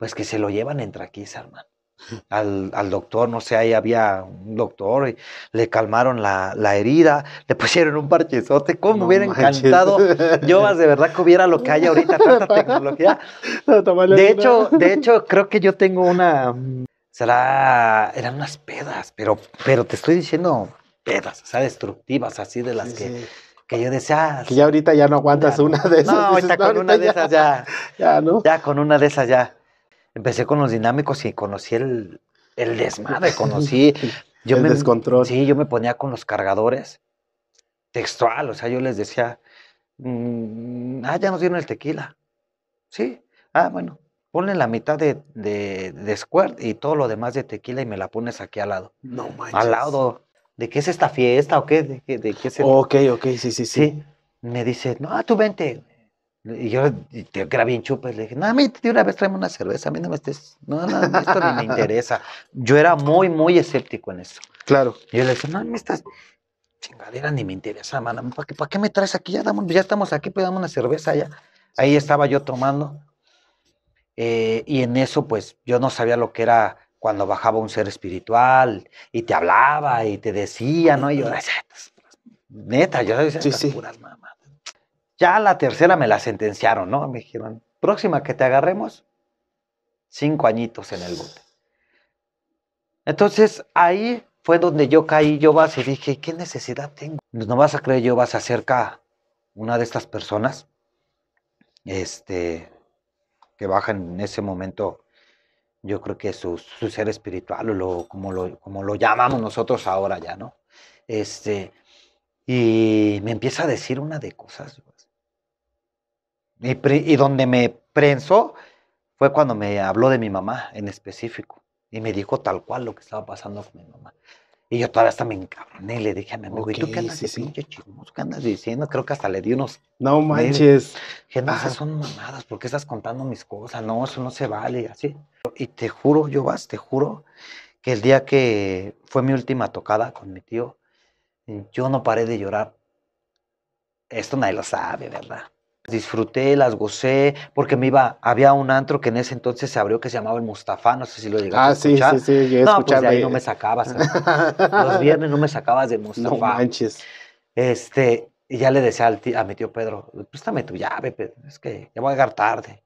pues que se lo llevan entre aquí, hermano. Al, doctor, no sé, ahí había un doctor, y le calmaron la, herida, le pusieron un parchezote. ¿Cómo me hubiera encantado? Yo de verdad que hubiera lo que hay ahorita, tanta tecnología. De hecho, de hecho, creo que yo tengo una. Será. Eran unas pedas, pero, pero te estoy diciendo pedas, o sea, destructivas, así de las que. yo decía. Ah, que ya ahorita ya no aguantas una de esas. No, ahorita con una de esas ya. Ya, ¿no? Ya con una de esas ya empecé con los dinámicos y conocí el, el desmadre, conocí. Yo el me, descontrol. Sí, yo me ponía con los cargadores textual, o sea, yo les decía, mm, ah, ya nos dieron el tequila. Sí, ah, bueno, ponle la mitad de, de, Squirt y todo lo demás de tequila y me la pones aquí al lado. No manches. Al lado. ¿De qué es esta fiesta o qué? ¿De, qué es Ok, ok, sí, sí, sí. Sí, me dice, no, tú vente. Y yo, que era bien chupas, le dije, no, a mí de una vez tráeme una cerveza, a mí no me estés, no, no, esto ni me interesa. Yo era muy, muy escéptico en eso. Claro. Y yo le dije, no, me estás, chingadera ni me interesa, manda ¿para qué, qué me traes aquí? Ya, damos, ya estamos aquí, pues dame una cerveza ya. Ahí estaba yo tomando. Eh, y en eso, pues, yo no sabía lo que era cuando bajaba un ser espiritual y te hablaba y te decía, ¿no? Y yo, neta, yo sabía, sí, puras mamá. Ya la tercera me la sentenciaron, ¿no? Me dijeron, próxima que te agarremos, cinco añitos en el bote. Entonces ahí fue donde yo caí, yo vas y dije, ¿qué necesidad tengo? Pues no vas a creer, yo vas acerca a una de estas personas, este, que baja en ese momento, yo creo que su, su ser espiritual, o como, lo, como lo llamamos nosotros ahora ya, ¿no? Este, y me empieza a decir una de cosas, y, donde me prensó fue cuando me habló de mi mamá en específico. Y me dijo tal cual lo que estaba pasando con mi mamá. Y yo todavía hasta me encabroné y le dije a mi amigo, tú qué andas ¿Qué andas diciendo? Creo que hasta le di unos... No manches. esas son mamadas, ¿por qué estás contando mis cosas? No, eso no se vale, así. Y te juro, yo vas, te juro, que el día que fue mi última tocada con mi tío, yo no paré de llorar. Esto nadie lo sabe, ¿verdad? disfruté, las gocé, porque me iba, había un antro que en ese entonces se abrió que se llamaba el Mustafa, no sé si lo llegaste a ah, sí, sí, sí, No, pues de ahí no me sacabas. ¿eh? los viernes no me sacabas de Mustafa. No manches. Este, y ya le decía al tío, a mi tío Pedro, préstame tu llave, Pedro, es que ya voy a llegar tarde.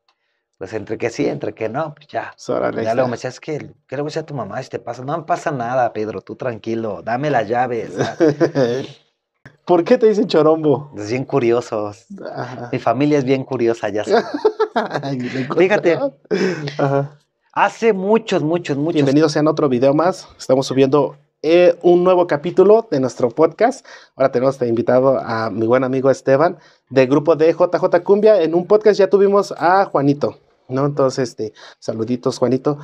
Pues entre que sí, entre que no, pues ya. Pues, ya luego me decía, es que, ¿qué le voy a decir a tu mamá si te pasa? No me pasa nada, Pedro, tú tranquilo, dame las llaves. ¿Por qué te dicen chorombo? Es bien curiosos. Mi familia es bien curiosa, ya sé. Fíjate. Hace muchos, muchos, muchos. Bienvenidos a otro video más. Estamos subiendo eh, un nuevo capítulo de nuestro podcast. Ahora tenemos de invitado a mi buen amigo Esteban del grupo de JJ Cumbia. En un podcast ya tuvimos a Juanito, ¿no? Entonces, este, saluditos, Juanito.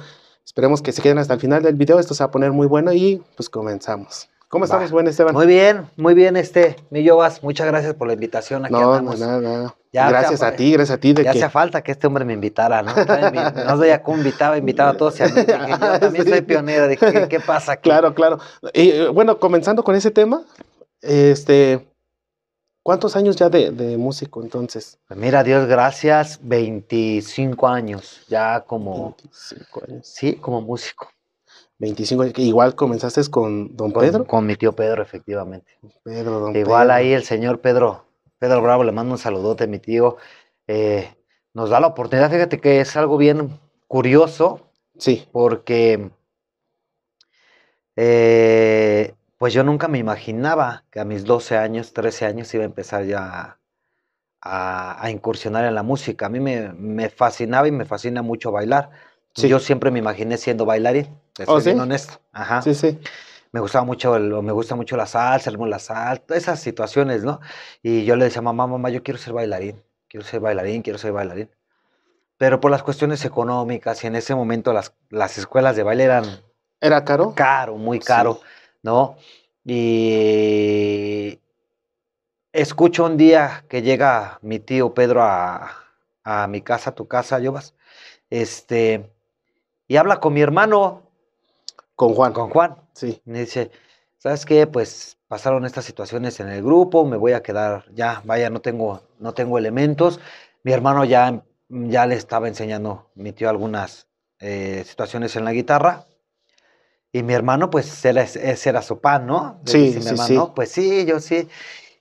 Esperemos que se queden hasta el final del video. Esto se va a poner muy bueno y pues comenzamos. ¿Cómo estamos, buen Esteban? Muy bien, muy bien, este, mi muchas gracias por la invitación. Aquí no, andamos. nada, gracias a ti, gracias a ti. De ya hacía falta que este hombre me invitara, ¿no? No ya cómo invitaba, invitaba a todos. Y a mí, yo también soy pionero. de ¿qué, pasa aquí? Claro, claro. Y eh, bueno, comenzando con ese tema, este, ¿cuántos años ya de, de músico entonces? Pues mira, Dios gracias, 25 años ya como... Sí, como músico. 25, igual comenzaste con don Pedro. Con mi tío Pedro, efectivamente. Pedro, don igual ahí el señor Pedro, Pedro Bravo, le mando un saludote, mi tío. Eh, nos da la oportunidad, fíjate que es algo bien curioso. Sí. Porque, eh, pues yo nunca me imaginaba que a mis 12 años, 13 años iba a empezar ya a, incursionar en la música. A mí me, fascinaba y me fascina mucho bailar. Yo siempre me imaginé siendo bailarín. ¿Oh, estoy siendo honesto. Ajá. Sí, sí. Me gustaba mucho, me gusta mucho la salsa, el la salsa, esas situaciones, ¿no? Y yo le decía, mamá, mamá, yo quiero ser bailarín, quiero ser bailarín, quiero ser bailarín. Pero por las cuestiones económicas y en ese momento las, escuelas de baile eran... ¿Era caro? Caro, muy caro, ¿no? Y escucho un día que llega mi tío Pedro a, mi casa, a tu casa, vas, este, y habla con mi hermano, con Juan. Con Juan, sí. Me dice, ¿sabes qué? Pues pasaron estas situaciones en el grupo, me voy a quedar, ya, vaya, no tengo, no tengo elementos. Mi hermano ya, ya le estaba enseñando, mi tío, algunas eh, situaciones en la guitarra. Y mi hermano, pues, era, ese era su pan, ¿no? sí, sí, sí. Pues sí, yo sí.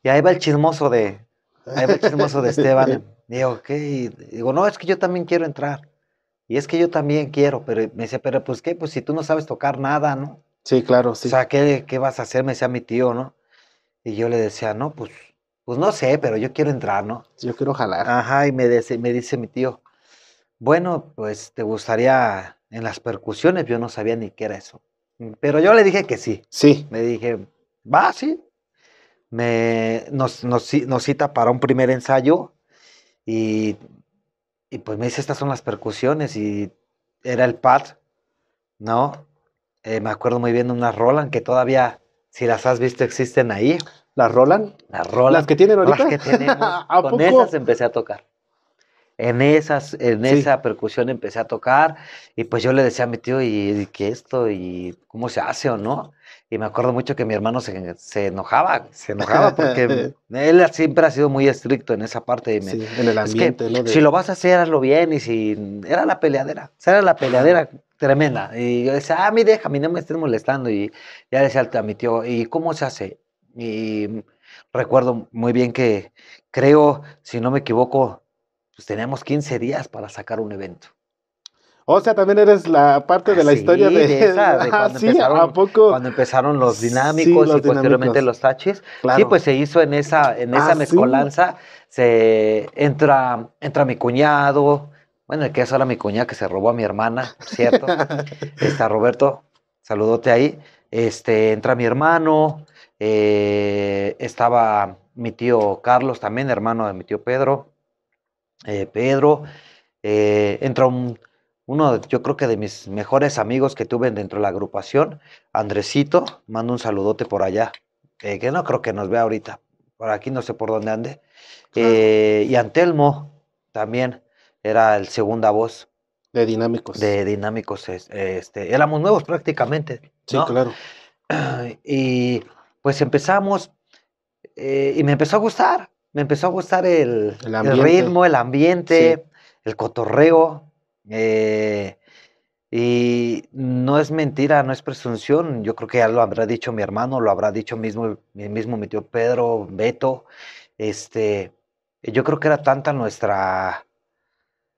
Y ahí va el chismoso de, ahí va el chismoso de Esteban. Digo, ¿qué? Digo, no, es que yo también quiero entrar. Y es que yo también quiero, pero me decía, pero pues qué, pues si tú no sabes tocar nada, ¿no? Sí, claro, sí. O sea, ¿qué, qué vas a hacer? Me decía mi tío, ¿no? Y yo le decía, no, pues, pues no sé, pero yo quiero entrar, ¿no? Yo quiero jalar. Ajá, y me dice, me dice mi tío, bueno, pues te gustaría en las percusiones, yo no sabía ni qué era eso. Pero yo le dije que sí. Sí. Me dije, va, sí. Me, nos, nos cita para un primer ensayo y y pues me dice, estas son las percusiones y era el pad, ¿no? Eh, me acuerdo muy bien de unas Roland que todavía, si las has visto, existen ahí. ¿Las Roland? Las Roland. ¿Las que tienen ahorita? Las que tenemos. Con esas empecé a tocar. En, esas, en esa percusión empecé a tocar y pues yo le decía a mi tío, ¿y, qué esto? ¿Y cómo se hace o no? Y me acuerdo mucho que mi hermano se, enojaba, se enojaba porque él siempre ha sido muy estricto en esa parte. de sí, en el ambiente. Es Si lo vas a hacer, hazlo bien. Y si era la peleadera, era la peleadera tremenda. Y yo decía, ah, mi deja, mí no me estés molestando. Y ya decía a mi ¿y cómo se hace? Y recuerdo muy bien que creo, si no me equivoco, pues teníamos 15 días para sacar un evento. O sea, también eres la parte de la ah, historia de, de, esa, de ah, cuando, empezaron, cuando empezaron los dinámicos y posteriormente los taches. Sí, pues se hizo en esa, en esa ah, mezcolanza. Se entra, entra mi cuñado. Bueno, el que es ahora mi cuñada que se robó a mi hermana, ¿cierto? Está Roberto, saludote ahí. Este, entra mi hermano. Eh, estaba mi tío Carlos, también hermano de mi tío Pedro. Eh, Pedro. Eh, entra un uno, yo creo que de mis mejores amigos que tuve dentro de la agrupación, Andresito, mando un saludote por allá, eh, que no creo que nos vea ahorita, por aquí no sé por dónde ande. Ah. Eh, y Antelmo también era el segunda voz. De Dinámicos. De Dinámicos, este, éramos nuevos prácticamente. Sí, claro. Y pues empezamos, eh, y me empezó a gustar, me empezó a gustar el, ritmo, el ambiente, el cotorreo, eh, y no es mentira, no es presunción. Yo creo que ya lo habrá dicho mi hermano, lo habrá dicho mismo, mismo mi tío Pedro, Beto. Este, yo creo que era tanta nuestra,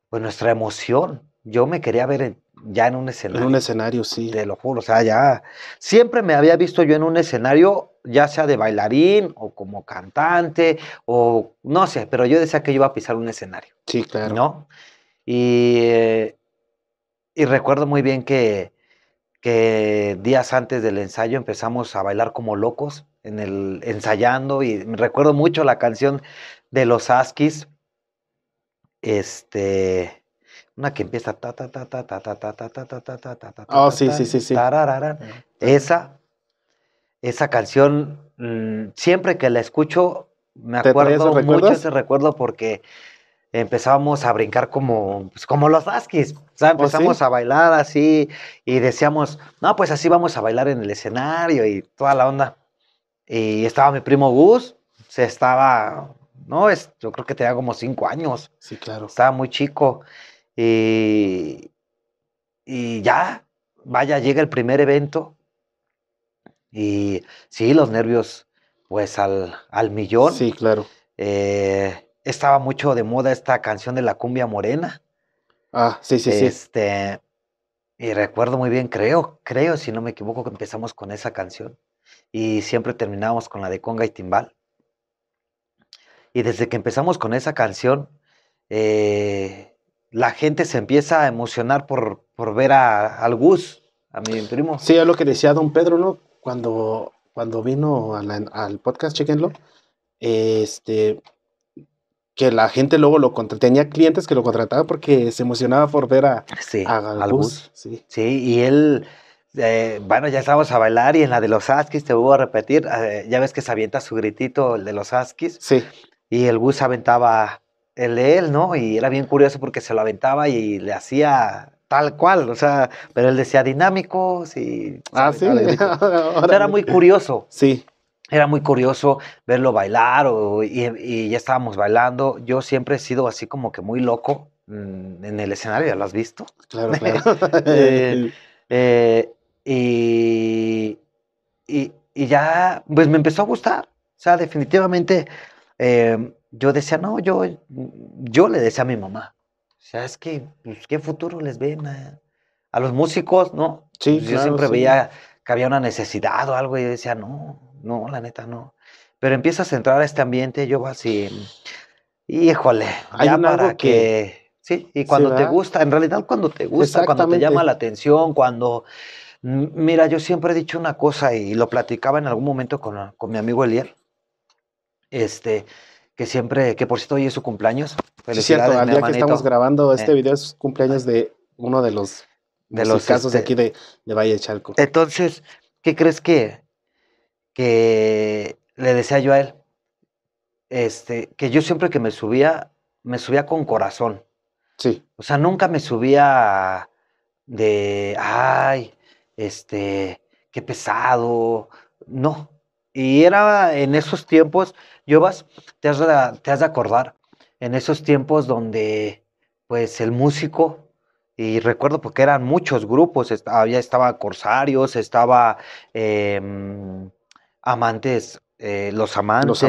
pues nuestra emoción. Yo me quería ver ya en un escenario. En un escenario, sí. De lo juro, o sea, ya siempre me había visto yo en un escenario, ya sea de bailarín o como cantante o no sé, pero yo decía que yo iba a pisar un escenario. Sí, claro. ¿No? Y, recuerdo muy bien que, que días antes del ensayo empezamos a bailar como locos, en el, ensayando, y recuerdo mucho la canción de los Askis, este, una que empieza ta ta ta ta ta ta ta ta ta ta ta ta sí, sí, sí, Esa, esa canción, siempre que la escucho, me acuerdo mucho ese recuerdo porque empezábamos a brincar como, pues, como los Askis. O sea, oh, empezamos a bailar así y decíamos, no, pues así vamos a bailar en el escenario y toda la onda. Y estaba mi primo Gus, se estaba, no, es, yo creo que tenía como cinco años. Sí, claro. Estaba muy chico. Y, ya, vaya, llega el primer evento. Y sí, los nervios, pues al, al millón. Sí, claro. Eh, estaba mucho de moda esta canción de la cumbia morena. Ah, sí, sí, este, sí. y recuerdo muy bien, creo, creo, si no me equivoco, que empezamos con esa canción y siempre terminábamos con la de conga y timbal. Y desde que empezamos con esa canción, eh, la gente se empieza a emocionar por, por ver a, al Gus, a mi primo. Sí, es lo que decía don Pedro, ¿no? Cuando, cuando vino al podcast, chequenlo, este, que la gente luego lo contrataba. Tenía clientes que lo contrataban porque se emocionaba por ver a, sí, Sí. y él, eh, bueno, ya estábamos a bailar y en la de los Askis, te vuelvo a repetir, eh, ya ves que se avienta su gritito, el de los Askis. Sí. Y el bus aventaba el de él, ¿no? Y era bien curioso porque se lo aventaba y le hacía tal cual, o sea, pero él decía dinámicos y... Ah, sí. Era muy curioso. Sí era muy curioso verlo bailar o, y, ya estábamos bailando. Yo siempre he sido así como que muy loco mm, en el escenario, ya lo has visto. Claro, claro. Eh, eh, y, ya, pues me empezó a gustar. O sea, definitivamente em, yo decía, no, yo, yo le decía a mi mamá, o sea, es que, pues, ¿qué futuro les ven a, los músicos, no? Sí, pues, Yo siempre veía que había una necesidad o algo y yo decía, no, no, la neta no. Pero empiezas a entrar a este ambiente, yo así, híjole, Hay ya para que... Sí, y cuando te gusta, en realidad cuando te gusta, cuando te llama la atención, cuando... Mira, yo siempre he dicho una cosa y lo platicaba en algún momento con, mi amigo Eliel, este, que siempre, que por cierto hoy es su cumpleaños. Felicidades, cierto, al día que estamos grabando este eh. video es cumpleaños de uno de los de los casos de este aquí de, de Valle Chalco. Entonces, ¿qué crees que que le decía yo a él, este, que yo siempre que me subía, me subía con corazón. Sí. O sea, nunca me subía de, ay, este, qué pesado. No. Y era en esos tiempos, yo te has, de, te has de acordar, en esos tiempos donde, pues, el músico, y recuerdo porque eran muchos grupos, había, estaba Corsarios, estaba... Em, Amantes, eh, Los Amantes,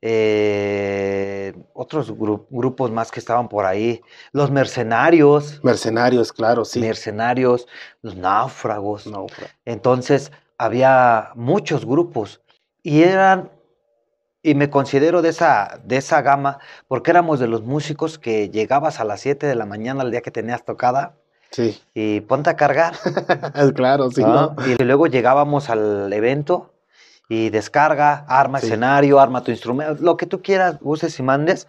eh, otros grupos más que estaban por ahí, Los Mercenarios. Mercenarios, claro, sí. Mercenarios, Los Náufragos. Entonces, había muchos grupos y eran y me considero de esa, de esa gama, porque éramos de los músicos que llegabas a las 7 de la mañana al día que tenías tocada. Sí. Y ponte a cargar. claro, sí. Y luego llegábamos al evento y descarga, arma escenario, arma tu instrumento, lo que tú quieras, uses y mandes.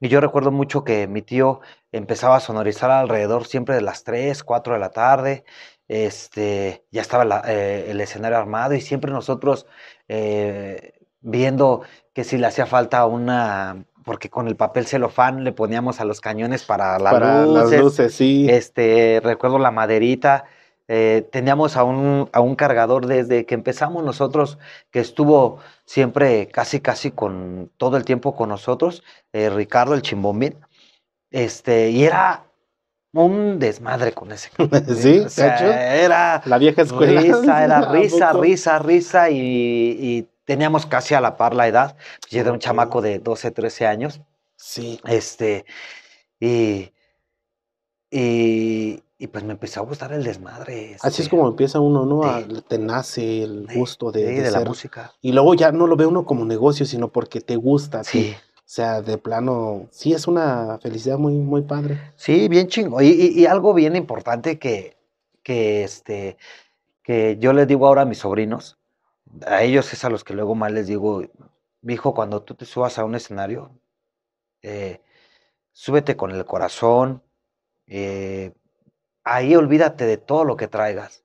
Y yo recuerdo mucho que mi tío empezaba a sonorizar alrededor siempre de las 3, 4 de la tarde. Este, ya estaba eh, el escenario armado y siempre nosotros eh, viendo que si le hacía falta una, porque con el papel celofán le poníamos a los cañones para, la para las luces. sí. Este, recuerdo la maderita eh, teníamos a un, a un, cargador desde que empezamos nosotros, que estuvo siempre casi, casi con todo el tiempo con nosotros, eh, Ricardo el Chimbombín. Este, y era un desmadre con ese. ¿eh? Sí, era la vieja escuela. Risa, era risa, risa, risa, y, y, teníamos casi a la par la edad. Pues yo era un chamaco de 12, 13 años. Sí. Este, y, y y pues me empezó a gustar el desmadre. Así es este, como empieza uno, ¿no? Ah, te nace el gusto de, de, la música. Y luego ya no lo ve uno como negocio, sino porque te gusta. Sí. o sea, de plano, sí es una felicidad muy, muy padre. Sí, bien chingo. Y, algo bien importante que, este, que yo les digo ahora a mis sobrinos, a ellos es a los que luego más les digo, mi hijo, cuando tú te subas a un escenario, eh, súbete con el corazón, eh, ahí olvídate de todo lo que traigas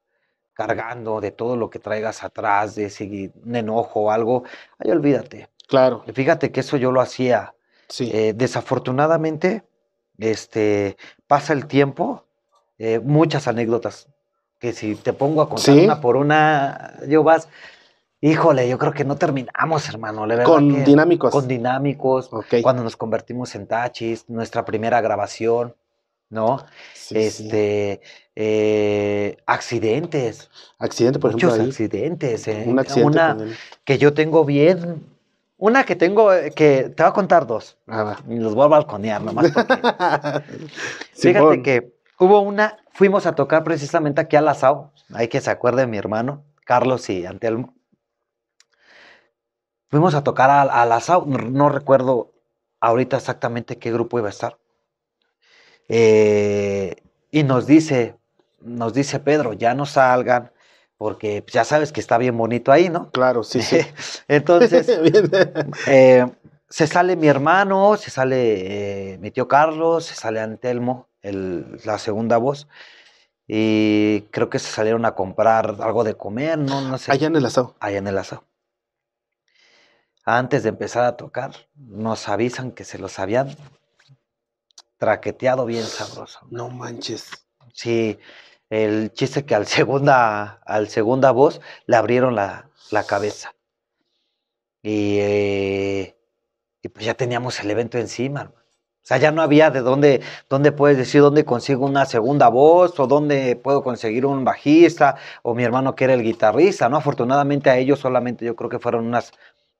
cargando, de todo lo que traigas atrás, de ese un enojo o algo, ahí olvídate. Claro. Fíjate que eso yo lo hacía. Sí. Eh, desafortunadamente, este, pasa el tiempo, eh, muchas anécdotas, que si te pongo a contar una por una, yo vas, híjole, yo creo que no terminamos, hermano. con dinámicos. Con dinámicos. Cuando nos convertimos en tachis, nuestra primera grabación. ¿no? este, eh, accidentes. Accidente, por ejemplo. Muchos accidentes. Eh, una que yo tengo bien. Una que tengo, eh, que te voy a contar dos. Ah, los voy a balconear nomás. Fíjate que hubo una, fuimos a tocar precisamente aquí a la SAO. Hay que se acuerde mi hermano, Carlos y Antelmo. Fuimos a tocar a, la no recuerdo ahorita exactamente qué grupo iba a estar eh, y nos dice, nos dice Pedro, ya no salgan, porque ya sabes que está bien bonito ahí, ¿no? Claro, sí. Entonces, eh, se sale mi hermano, se sale eh, mi tío Carlos, se sale Antelmo, la segunda voz. Y creo que se salieron a comprar algo de comer, ¿no? No Allá en el asado. Allá en el asado. Antes de empezar a tocar, nos avisan que se los habían traqueteado bien sabroso. No manches. Sí, el chiste que al segunda, al segunda voz le abrieron la, cabeza. Eh, y, pues ya teníamos el evento encima. O sea, ya no había de dónde, dónde puedes decir dónde consigo una segunda voz o dónde puedo conseguir un bajista o mi hermano que era el guitarrista, ¿no? Afortunadamente a ellos solamente yo creo que fueron unas,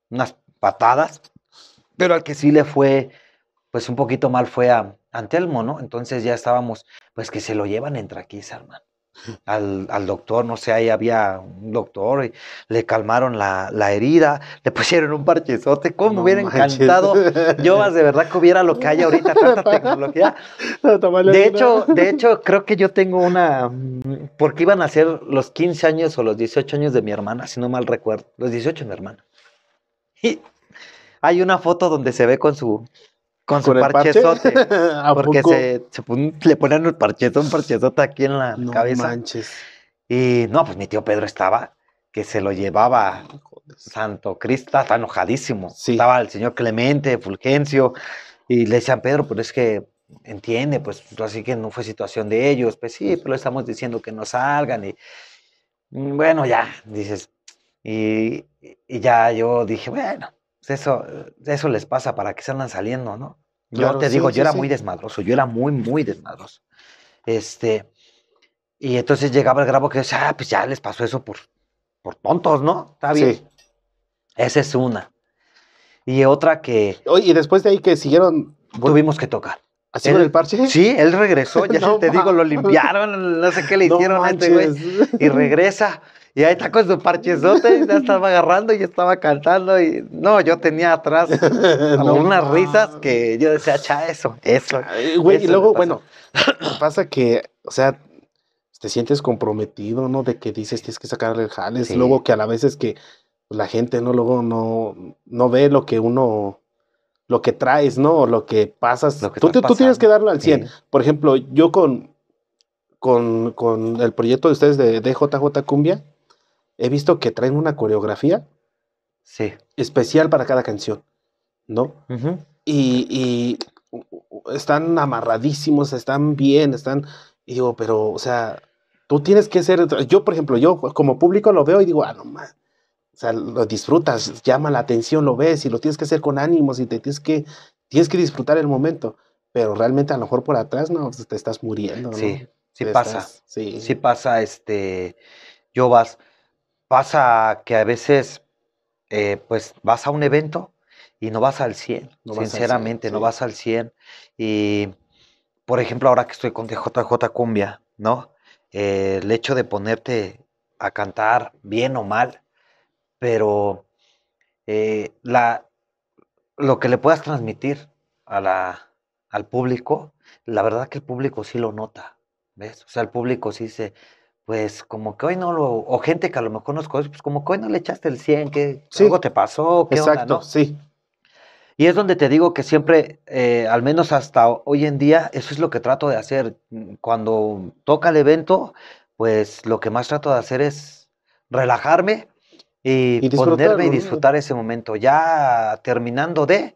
unas patadas, pero al que sí le fue, pues un poquito mal fue a, ante el mono, Entonces ya estábamos, pues que se lo llevan entre aquí, hermano. Al, al, doctor, no sé, ahí había un doctor, le calmaron la, herida, le pusieron un parchezote, como hubiera encantado yo más de verdad que hubiera lo que hay ahorita, tanta tecnología. De hecho, de hecho, creo que yo tengo una, mm, porque iban a ser los 15 años o los 18 años de mi hermana, si no mal recuerdo, los 18 de mi hermana. Y hay una foto donde se ve con su, con su parchesote, porque se, le ponen el parchesote un aquí en la no cabeza. Manches. Y no, pues mi tío Pedro estaba, que se lo llevaba Santo Cristo, está enojadísimo. Estaba el señor Clemente, Fulgencio, y le decían, Pedro, pero pues, es que entiende, pues así que no fue situación de ellos, pues sí, pero estamos diciendo que no salgan y mm, bueno, ya, dices, y ya yo dije, bueno, pues, eso, eso les pasa para que andan saliendo, ¿no? Yo te digo, yo era muy desmadroso, yo era muy, muy desmadroso. Este, y entonces llegaba el grabo que decía, ah, pues ya les pasó eso por, por tontos, ¿no? Está bien. Esa es una. Y otra que. Oye, y después de ahí que siguieron. Tuvimos que tocar. ¿Así el parche? Sí, él regresó, ya te digo, lo limpiaron, no sé qué le hicieron a este güey. Y regresa. Y ahí está con su parchezote, ya estaba agarrando y estaba cantando. Y no, yo tenía atrás algunas risas que yo decía, cha, eso, eso. güey, y luego, bueno, pasa que, o sea, te sientes comprometido, ¿no? De que dices, tienes que sacarle el jales. Luego que a la vez es que la gente, ¿no? Luego no, no ve lo que uno lo que traes, ¿no? Lo que pasas. tú, tú, tienes que darlo al 100. Por ejemplo, yo con, con, el proyecto de ustedes de, de JJ Cumbia, he visto que traen una coreografía sí. especial para cada canción, ¿no? y, están amarradísimos, están bien, están... Y digo, pero, o sea, tú tienes que ser... Yo, por ejemplo, yo como público lo veo y digo, ah, no más. O sea, lo disfrutas, llama la atención, lo ves y lo tienes que hacer con ánimos y te tienes que, tienes que disfrutar el momento. Pero realmente a lo mejor por atrás, no, te estás muriendo. ¿no? Sí, sí pasa. sí. sí pasa, este, yo vas pasa que a veces, eh, pues vas a un evento y no vas al 100, no sinceramente, no vas al 100. Y, por ejemplo, ahora que estoy con TJJ Cumbia, ¿no? Eh, el hecho de ponerte a cantar bien o mal, pero eh, la, lo que le puedas transmitir a la, al público, la verdad que el público sí lo nota, ¿ves? O sea, el público sí se, pues como que hoy no lo, o gente que a lo mejor no conoce, pues como que hoy no le echaste el 100, que algo te pasó, ¿qué Exacto, onda, ¿no? sí. Y es donde te digo que siempre, eh, al menos hasta hoy en día, eso es lo que trato de hacer. Mm, cuando toca el evento, pues lo que más trato de hacer es relajarme y, y ponerme y disfrutar ese momento. Ya terminando de,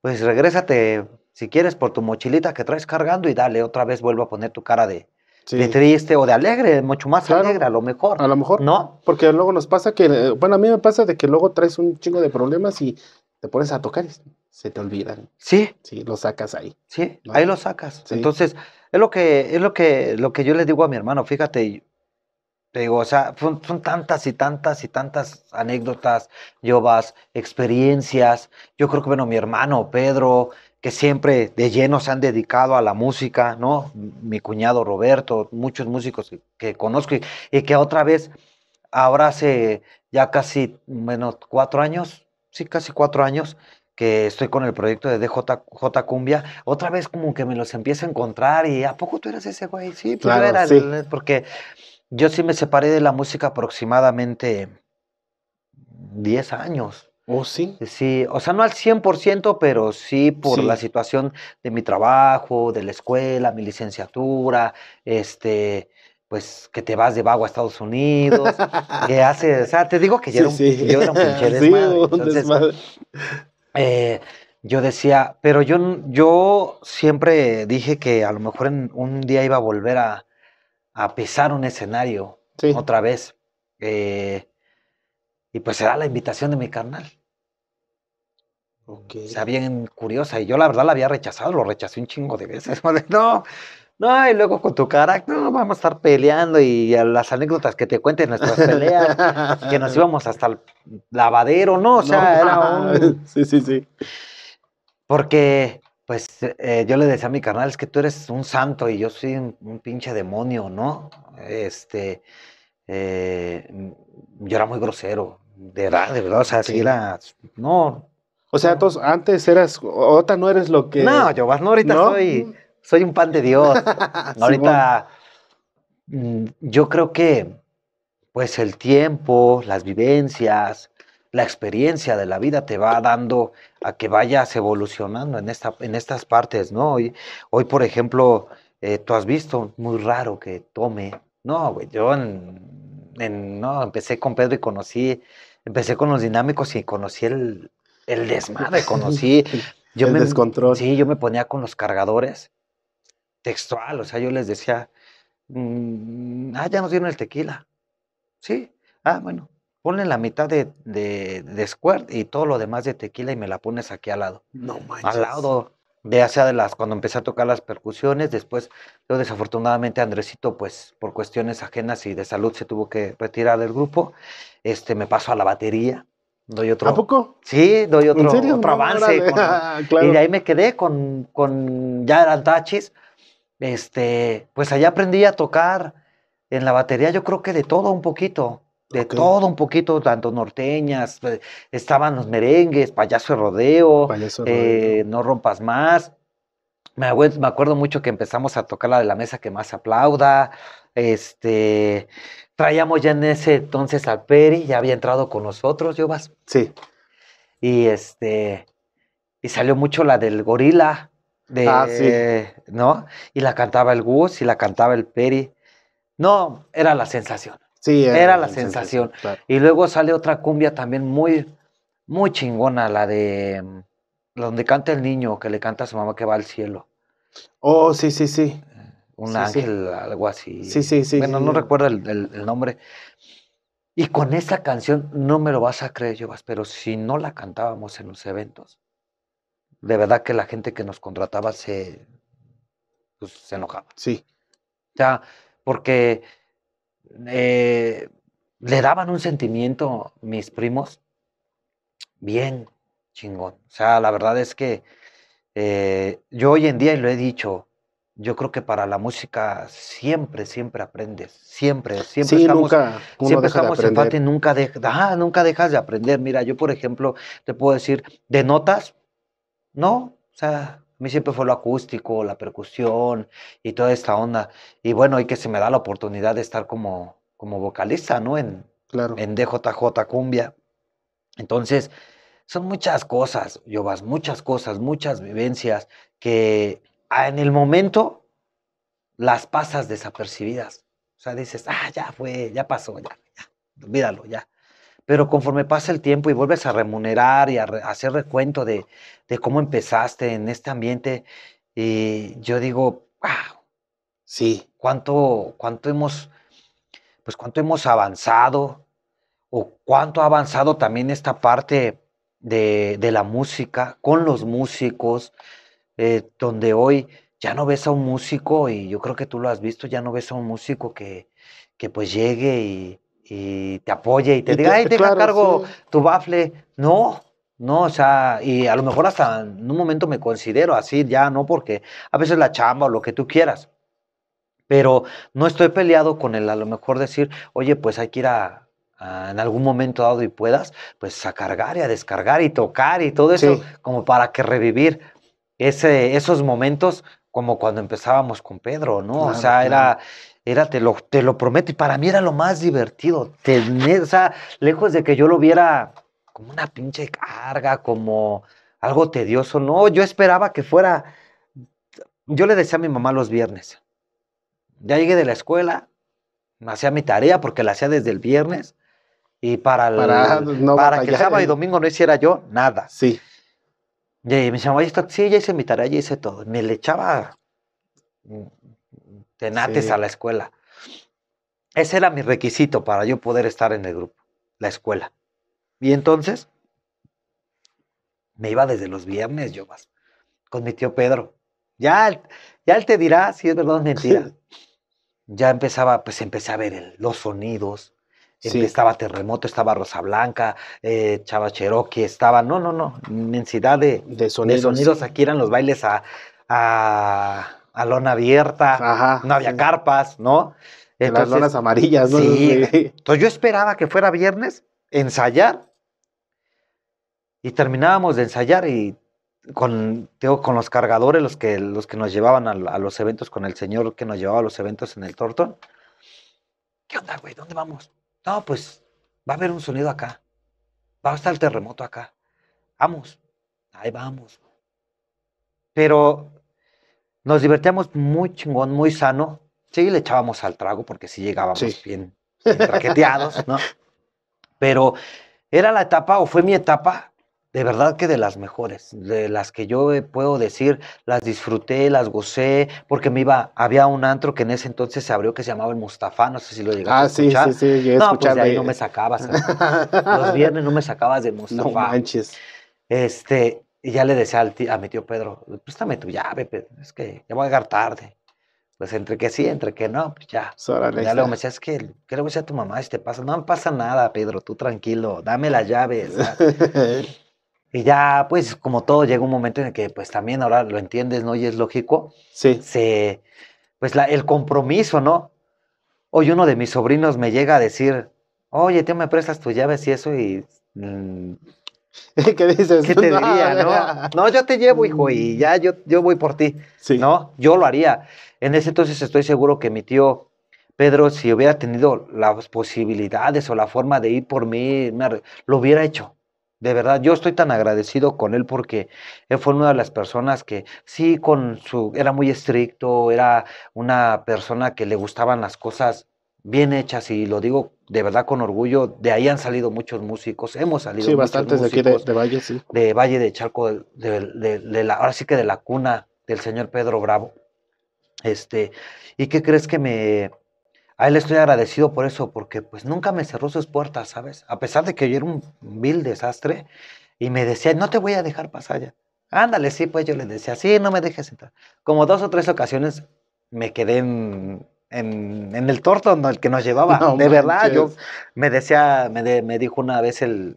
pues regrésate, si quieres, por tu mochilita que traes cargando y dale, otra vez vuelvo a poner tu cara de, de triste o de alegre, mucho más alegre a lo mejor. A lo mejor. ¿No? Porque luego nos pasa que, bueno, a mí me pasa de que luego traes un chingo de problemas y te pones a tocar y se te olvidan. Sí. Sí, lo sacas ahí. Sí, ahí lo sacas. Entonces, es lo que, es lo que, lo que yo le digo a mi hermano, fíjate, te digo, o sea, son, tantas y tantas y tantas anécdotas, vas experiencias. Yo creo que, bueno, mi hermano Pedro, que siempre de lleno se han dedicado a la música, ¿no? Mi cuñado Roberto, muchos músicos que, conozco y, que otra vez, ahora hace ya casi, menos cuatro años, sí, casi cuatro años que estoy con el proyecto de DJ Cumbia, otra vez como que me los empiezo a encontrar y ¿a poco tú eras ese güey? Sí, pues claro, porque yo sí me separé de la música aproximadamente diez años, ¿Oh, sí? Sí, o sea, no al 100%, pero sí por la situación de mi trabajo, de la escuela, mi licenciatura, este, pues que te vas de vago a Estados Unidos, que haces, o sea, te digo que yo era un, yo pinche desmadre. Eh, yo decía, pero yo, yo siempre dije que a lo mejor en, un día iba a volver a, a pisar un escenario otra vez. Eh, y pues era la invitación de mi carnal. O sea, bien curiosa. Y yo la verdad la había rechazado, lo rechacé un chingo de veces. No, no, y luego con tu carácter vamos a estar peleando y las anécdotas que te cuente nuestras peleas, que nos íbamos hasta el lavadero, ¿no? O sea, era Sí, sí, sí. Porque, pues, eh, yo le decía a mi carnal, es que tú eres un santo y yo soy un, pinche demonio, ¿no? Este, eh, yo era muy grosero, de verdad, de verdad, o sea, si era, no. O sea, antes eras, Ahora no eres lo que... No, yo no, ahorita soy, soy un pan de Dios. ahorita, mm, yo creo que, pues el tiempo, las vivencias, la experiencia de la vida te va dando a que vayas evolucionando en, esta, en estas partes, ¿no? Hoy, hoy por ejemplo, eh, tú has visto muy raro que tome. No, güey, yo en no, empecé con Pedro y conocí, empecé con los dinámicos y conocí el, el desmadre, conocí. Yo me, Sí, yo me ponía con los cargadores textual, o sea, yo les decía, mm, ah, ya nos dieron el tequila. Sí, ah, bueno, ponle la mitad de, de, Squirt y todo lo demás de tequila y me la pones aquí al lado. No manches. Al lado de hace de las cuando empecé a tocar las percusiones, después yo desafortunadamente Andresito pues por cuestiones ajenas y de salud se tuvo que retirar del grupo, este me paso a la batería. Doy otro, poco? Sí, doy otro, otro avance. Ah, y de ahí me quedé con, con ya eran tachis. Este, pues allá aprendí a tocar en la batería, yo creo que de todo un poquito de todo un poquito, tanto norteñas, eh, estaban los merengues, payaso de rodeo, eh, no rompas más. Me, acuerdo mucho que empezamos a tocar la de la mesa que más aplauda. Este, traíamos ya en ese entonces al Peri, ya había entrado con nosotros, vas Sí. Y este, y salió mucho la del gorila. Ah, de, ¿No? Y la cantaba el Gus y la cantaba el Peri. No, era la sensación era, la sensación. Y luego sale otra cumbia también muy, muy chingona, la de mm, donde canta el niño que le canta a su mamá que va al cielo. Oh, sí, sí, sí. Eh, un ángel, algo así. Sí, sí, sí. Bueno, no recuerdo el, nombre. Y con esa canción, no me lo vas a creer, Jovas, pero si no la cantábamos en los eventos, de verdad que la gente que nos contrataba se, pues, se enojaba. Sí. O sea, porque eh, le daban un sentimiento mis primos bien chingón. O sea, la verdad es que eh, yo hoy en día, y lo he dicho, yo creo que para la música siempre, siempre aprendes, siempre, siempre estamos, nunca siempre estamos en parte, nunca, ah, nunca dejas de aprender. Mira, yo por ejemplo te puedo decir, de notas, no, o sea, a mí siempre fue lo acústico, la percusión y toda esta onda. Y bueno, y que se me da la oportunidad de estar como, como vocalista, ¿no? En, claro. en DJJ Cumbia. Entonces, son muchas cosas, Yobas, muchas cosas, muchas vivencias que ah, en el momento las pasas desapercibidas. O sea, dices, ah, ya fue, ya pasó, ya, ya, olvídalo, ya. Pero conforme pasa el tiempo y vuelves a remunerar y a, hacer recuento de, cómo empezaste en este ambiente, y eh, yo digo, wow, sí, cuánto, cuánto hemos, pues cuánto hemos avanzado, o cuánto ha avanzado también esta parte de, de la música con los músicos, eh, donde hoy ya no ves a un músico, y yo creo que tú lo has visto, ya no ves a un músico que, que pues llegue y, y te apoye y te diga, te, ay, cargo tu bafle. No, no, o sea, y a lo mejor hasta en un momento me considero así, ya no porque a veces la chamba o lo que tú quieras. Pero no estoy peleado con el a lo mejor decir, oye, pues hay que ir a, en algún momento dado y puedas, pues a cargar y a descargar y tocar y todo eso, como para que revivir ese, esos momentos como cuando empezábamos con Pedro, ¿no? o sea, era te lo, te lo prometo, y para mí era lo más divertido. Tener, o sea, lejos de que yo lo viera como una pinche carga, como algo tedioso. No, yo esperaba que fuera. Yo le decía a mi mamá los viernes. Ya llegué de la escuela, hacía mi tarea porque la hacía desde el viernes. Y para, para, que sábado y eh. domingo no hiciera yo nada. Sí. Y me sí, ya hice mi tarea, ya hice todo. Me le echaba tenates a la escuela. Ese era mi requisito para yo poder estar en el grupo, la escuela. Y entonces me iba desde los viernes yo más, con mi tío Pedro. Ya, ya él te dirá si es verdad o mentira. ya empezaba, pues empecé a ver los sonidos. Estaba Terremoto, estaba Rosa Blanca, eh, Chava Cherokee, estaba, no, no, no, inmensidad de, sonidos, sonidos. Aquí eran los bailes a, a a lona abierta, no había carpas, ¿no? las lonas amarillas, ¿no? Sí. Entonces yo esperaba que fuera viernes, ensayar, y terminábamos de ensayar y con, con los cargadores, los que, los que nos llevaban a, a, los eventos, con el señor que nos llevaba a los eventos en el Tortón. ¿Qué onda, güey? ¿Dónde vamos? No, pues va a haber un sonido acá. Va a estar el terremoto acá. Vamos. Ahí vamos. Pero nos divertíamos muy chingón, muy sano. Sí, le echábamos al trago porque sí llegábamos Bien, traqueteados, ¿no? Pero era la etapa o fue mi etapa de verdad que de las mejores, de las que yo puedo decir, las disfruté, las gocé, porque me iba, había un antro que en ese entonces se abrió que se llamaba el Mustafa, no sé si lo llegaste a escuchar. Ah, sí, sí, sí, yo No, pues de ahí no me sacabas. ¿eh? los viernes no me sacabas de Mustafa. No manches. Este, y ya le decía a mi tío Pedro, préstame tu llave, Pedro, es que ya voy a llegar tarde. Pues entre que sí, entre que no, pues ya. Pues, ya luego me decía, es que, ¿qué le voy a decir a tu mamá si te pasa? No me pasa nada, Pedro, tú tranquilo, dame las llaves. y ya, pues, como todo, llega un momento en el que, pues, también ahora lo entiendes, ¿no? Y es lógico. Sí. pues, el compromiso, ¿no? Hoy uno de mis sobrinos me llega a decir, oye, tío, ¿me prestas tus llaves Y eso, y... Mm, ¿Qué dices? ¿Qué te diría, no? No, yo te llevo, hijo, y mm. ya yo, yo voy por ti. Sí. No, yo lo haría. En ese entonces estoy seguro que mi tío Pedro, si hubiera tenido las posibilidades o la forma de ir por mí, lo hubiera hecho. De verdad, yo estoy tan agradecido con él porque él fue una de las personas que sí, con su, era muy estricto, era una persona que le gustaban las cosas bien hechas y lo digo de verdad con orgullo, de ahí han salido muchos músicos, hemos salido sí, bastantes de aquí de, Valle, sí. De Valle de Chalco, la, ahora sí que de la cuna del señor Pedro Bravo. Este, ¿y qué crees que me a él estoy agradecido por eso, porque pues nunca me cerró sus puertas, ¿sabes? A pesar de que yo era un vil desastre y me decía, "No te voy a dejar pasar ya." Ándale, sí, pues yo le decía, "Sí, no me dejes entrar." Como dos o tres ocasiones me quedé en en, el torto el que nos llevaba. de verdad, yo me decía, me, me dijo una vez el,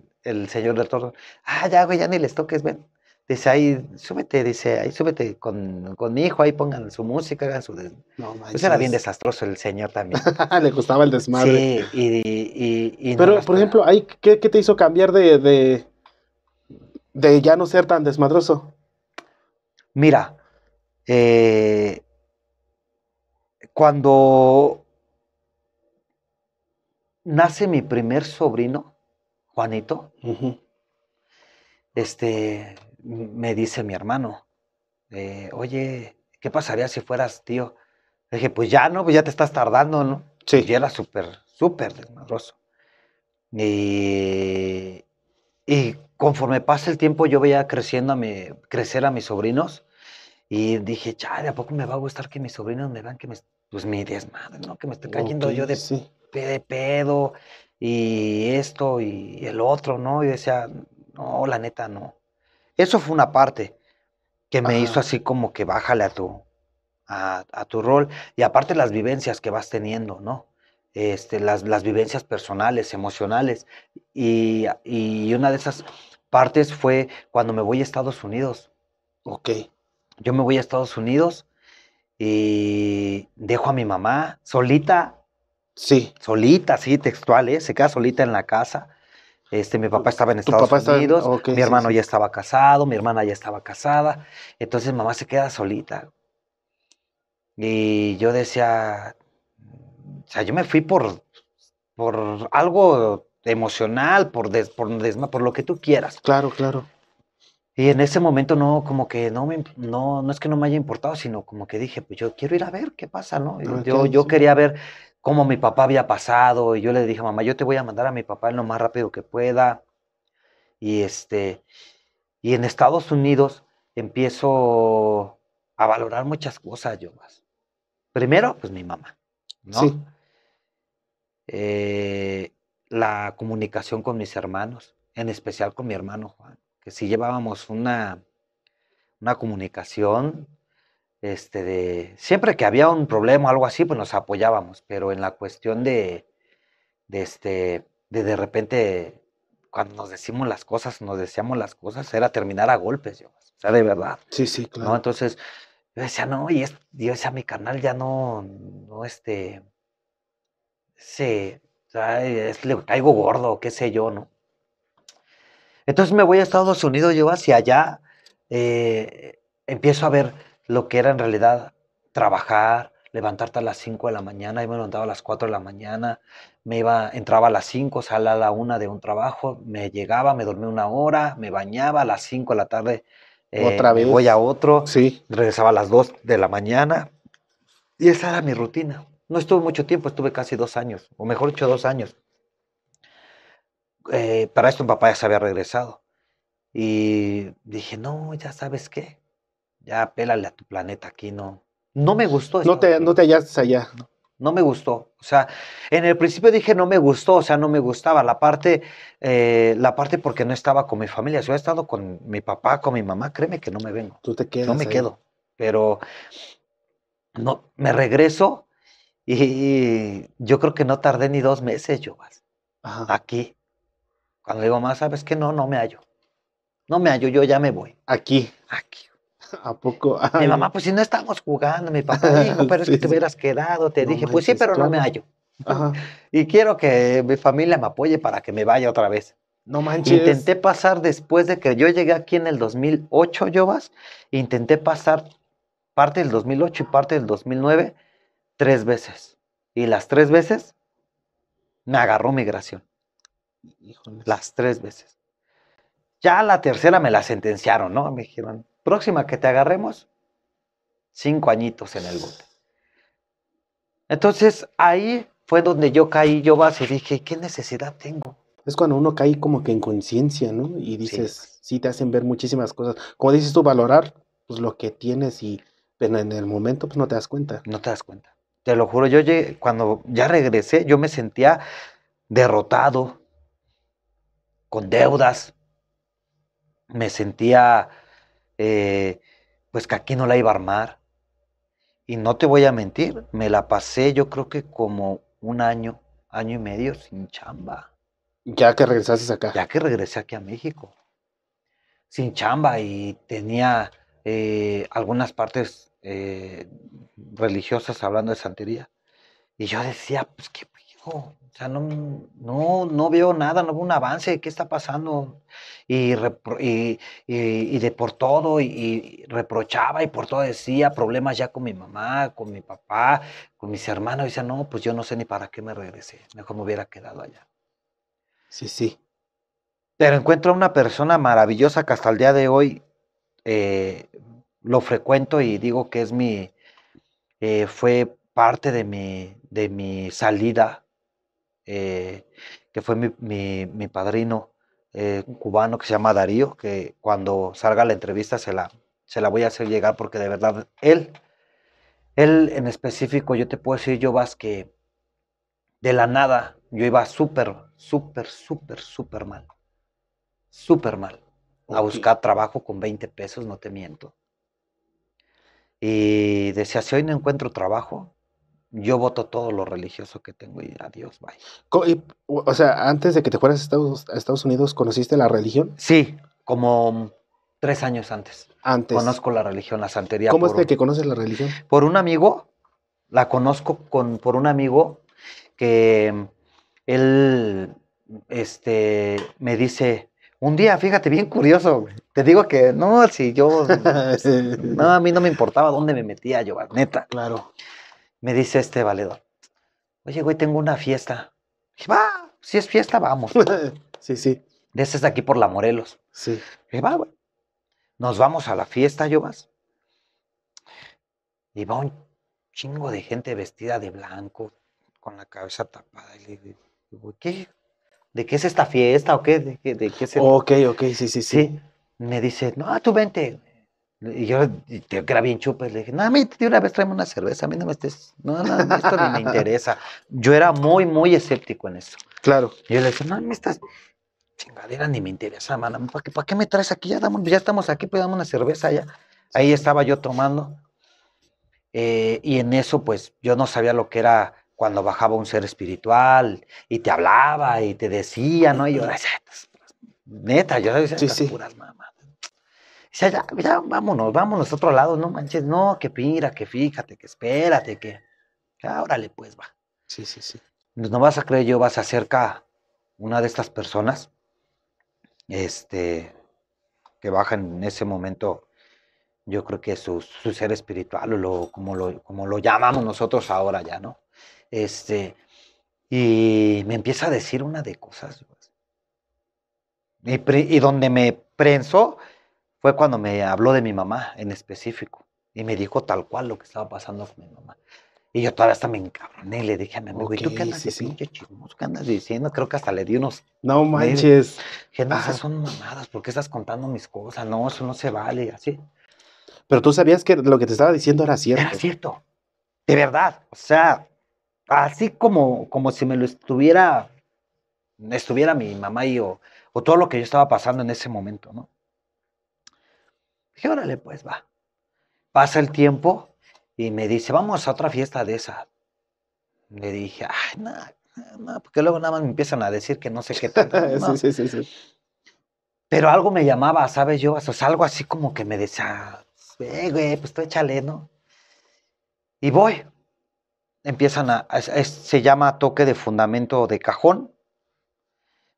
señor del torto, ah, ya, güey, ya ni les toques, ven. Dice, ahí, súbete, dice, ahí súbete con, hijo, ahí pongan su música, hagan su... No, pues era bien desastroso el señor también. Le gustaba el desmadre. Sí, y... y, Pero, por ejemplo, ahí, ¿qué, te hizo cambiar de, de, de, ya no ser tan desmadroso? Mira, eh, cuando nace mi primer sobrino, Juanito, este, me dice mi hermano, eh, oye, ¿qué pasaría si fueras tío? Le dije, pues ya no, pues ya te estás tardando, ¿no? Sí. Y era súper, súper desmadroso. Y, conforme pasa el tiempo, yo veía creciendo a mi, crecer a mis sobrinos y dije, chale, ¿a poco me va a gustar que mis sobrinos me vean que me, pues mi madre ¿no? Que me estoy cayendo yo de, de, pedo y esto y el otro, ¿no? Y decía, no, la neta, no. Eso fue una parte que me hizo así como que bájale a tu, a, tu rol. Y aparte las vivencias que vas teniendo, ¿no? Este, las, vivencias personales, emocionales. Y, y una de esas partes fue cuando me voy a Estados Unidos. Ok. Yo me voy a Estados Unidos y dejo a mi mamá solita. Sí. Solita, sí, textual, ¿eh? Se queda solita en la casa. Este, mi papá estaba en Estados Unidos, mi hermano ya estaba casado, mi hermana ya estaba casada, entonces mamá se queda solita. Y yo decía, o sea, yo me fui por, por algo emocional, por, por lo que tú quieras. Claro, claro. Y en ese momento no, como que no me, no, es que no me haya importado, sino como que dije, pues yo quiero ir a ver qué pasa, ¿no? Ah, yo, yo quería ver cómo mi papá había pasado y yo le dije, mamá, yo te voy a mandar a mi papá lo más rápido que pueda. Y este, y en Estados Unidos empiezo a valorar muchas cosas yo más. Primero, pues mi mamá, ¿no? Sí. Eh, la comunicación con mis hermanos, en especial con mi hermano Juan que si llevábamos una, una comunicación, este, de, siempre que había un problema o algo así, pues nos apoyábamos, pero en la cuestión de, de este, de de repente, cuando nos decimos las cosas, nos decíamos las cosas, era terminar a golpes, yo, o sea, de verdad. Sí, sí, claro. Entonces, yo decía, no, y es, yo decía, mi canal ya no, no, este, se, o sea, es, le caigo gordo, qué sé yo, ¿no? Entonces me voy a Estados Unidos, yo hacia allá, eh, empiezo a ver lo que era en realidad trabajar, levantarte a las 5 de la mañana, y me levantaba a las 4 de la mañana, me iba, entraba a las 5, salía a la 1 de un trabajo, me llegaba, me dormía una hora, me bañaba a las 5 de la tarde. Eh, Otra Voy a otro, sí. regresaba a las 2 de la mañana y esa era mi rutina. No estuve mucho tiempo, estuve casi dos años, o mejor dicho, dos años. Eh, para esto mi papá ya se había regresado. Y dije, no, ya sabes qué, ya pélale a tu planeta aquí, no. No me gustó. No te, no te hallaste allá. No, me gustó. O sea, en el principio dije no me gustó, o sea, no me gustaba. La parte, eh, la parte porque no estaba con mi familia. Si hubiera estado con mi papá, con mi mamá, créeme que no me vengo. Tú te quedas. No me quedo. Pero no, me regreso y, yo creo que no tardé ni dos meses, yo Aquí. Cuando digo más, sabes ah, pues que no, no me hallo. No me hallo, yo ya me voy. Aquí. Aquí. ¿A poco? Mi mamá, pues si no estamos jugando, mi papá pero es que te hubieras quedado. Te dije, pues sí, pero no me hallo. Y quiero que mi familia me apoye para que me vaya otra vez. No manches. Intenté pasar después de que yo llegué aquí en el 2008, vas? intenté pasar parte del 2008 y parte del 2009 tres veces. Y las tres veces me agarró migración. Las tres veces. Ya la tercera me la sentenciaron, ¿no? Me dijeron, próxima que te agarremos, cinco añitos en el bote. Entonces ahí fue donde yo caí, yo vas y dije, ¿qué necesidad tengo? Es cuando uno cae como que en conciencia, ¿no? Y dices, sí. te hacen ver muchísimas cosas. Como dices tú, valorar pues, lo que tienes y pero pues, en el momento pues no te das cuenta. No te das cuenta. Te lo juro, yo cuando ya regresé, yo me sentía derrotado, con deudas. Me sentía, eh, pues que aquí no la iba a armar. Y no te voy a mentir, me la pasé yo creo que como un año, año y medio sin chamba. Ya que regresaste acá. Ya que regresé aquí a México. Sin chamba y tenía eh, algunas partes eh, religiosas hablando de santería. Y yo decía, pues qué pico, o sea, no, no, no, veo nada, no veo un avance, ¿qué está pasando? Y, y, de por todo, y, reprochaba y por todo decía problemas ya con mi mamá, con mi papá, con mis hermanos. Y decía, no, pues yo no sé ni para qué me regresé, mejor me hubiera quedado allá. Sí, sí. Pero encuentro a una persona maravillosa que hasta el día de hoy eh, lo frecuento y digo que es mi, eh, fue parte de mi, de mi salida eh, que fue mi, padrino eh, cubano que se llama Darío, que cuando salga la entrevista se la, se la voy a hacer llegar porque de verdad él, él en específico, yo te puedo decir, yo vas que de la nada yo iba súper, súper, súper, súper mal, súper mal a buscar trabajo con 20 pesos, no te miento. Y decía, si hoy no encuentro trabajo, yo voto todo lo religioso que tengo y adiós, bye. O sea, antes de que te fueras a Estados, Unidos, ¿conociste la religión? Sí, como tres años antes. Antes. Conozco la religión, la santería. ¿Cómo es que conoces la religión? Por un amigo, la conozco con, por un amigo que él este, me dice, un día, fíjate, bien curioso, te digo que no, si yo, no, a mí no me importaba dónde me metía yo, neta. Claro me dice este valedor, oye, güey, tengo una fiesta. va, si es fiesta, vamos. sí, sí. De ese es aquí por la Morelos. Sí. va, güey. Nos vamos a la fiesta, yo vas. Y va un chingo de gente vestida de blanco, con la cabeza tapada. Y le digo, ¿qué? ¿De qué es esta fiesta o qué? ¿De qué, de qué es Ok, ok, sí, sí. sí. Me dice, no, tú vente. Y yo, te, que era bien y le dije, no, a mí de una vez tráeme una cerveza, a mí no me estés, no, no, esto ni me interesa. Yo era muy, muy escéptico en eso. Claro. Y yo le dije, no, me estás, chingadera ni me interesa, manda ¿para qué, qué me traes aquí? Ya, ya estamos aquí, pues dame una cerveza ya. Ahí estaba yo tomando. Eh, y en eso, pues, yo no sabía lo que era cuando bajaba un ser espiritual y te hablaba y te decía, ¿no? Y yo, neta, yo decía, sí, sí. puras ya, vámonos, vámonos a otro lado, no manches, no, que pira que fíjate, que espérate, que. ahora órale, pues va. Sí, sí, sí. Pues, no vas a creer, yo vas a acerca una de estas personas, este, que baja en ese momento, yo creo que su, su ser espiritual, o como, lo, como lo llamamos nosotros ahora ya, ¿no? Este, y me empieza a decir una de cosas. Pues. Y, y donde me prensó fue cuando me habló de mi mamá en específico y me dijo tal cual lo que estaba pasando con mi mamá. Y yo todavía hasta me encabroné y le dije a mi amigo, tú qué andas, diciendo? Creo que hasta le di unos... No manches. Que no, esas son mamadas, ¿por qué estás contando mis cosas? No, eso no se vale, así. Pero tú sabías que lo que te estaba diciendo era cierto. Era cierto, de verdad. O sea, así como, como si me lo estuviera, estuviera mi mamá y yo, o todo lo que yo estaba pasando en ese momento, ¿no? Dije, órale, pues va. Pasa el tiempo y me dice, vamos a otra fiesta de esa. Le dije, ay, nada porque luego nada más me empiezan a decir que no sé qué tanto. sí, sí, sí, sí. Pero algo me llamaba, ¿sabes yo? O sea, algo así como que me decía, eh, güey, pues tú échale, ¿no? Y voy. Empiezan a, se llama toque de fundamento de cajón,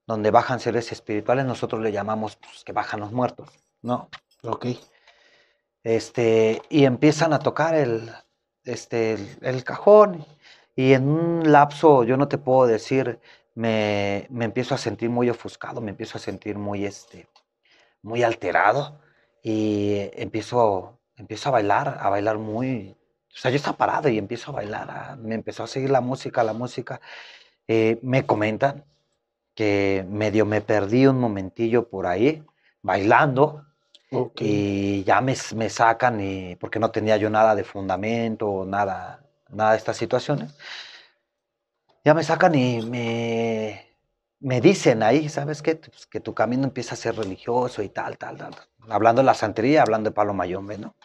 donde bajan seres espirituales, nosotros le llamamos pues, que bajan los muertos, ¿no? Ok. Este, y empiezan a tocar el, este, el, cajón. Y en un lapso, yo no te puedo decir, me, me, empiezo a sentir muy ofuscado, me empiezo a sentir muy, este, muy alterado. Y empiezo, empiezo a bailar, a bailar muy... O sea, yo estaba parado y empiezo a bailar. me empezó a seguir la música, la música. Eh, me comentan que medio me perdí un momentillo por ahí, bailando, Okay. Y ya me, me sacan y, porque no tenía yo nada de fundamento, nada, nada de estas situaciones. Ya me sacan y me, me dicen ahí, ¿sabes qué? Pues, que tu camino empieza a ser religioso y tal, tal, tal. Hablando de la santería, hablando de Palo Mayombe, ¿no?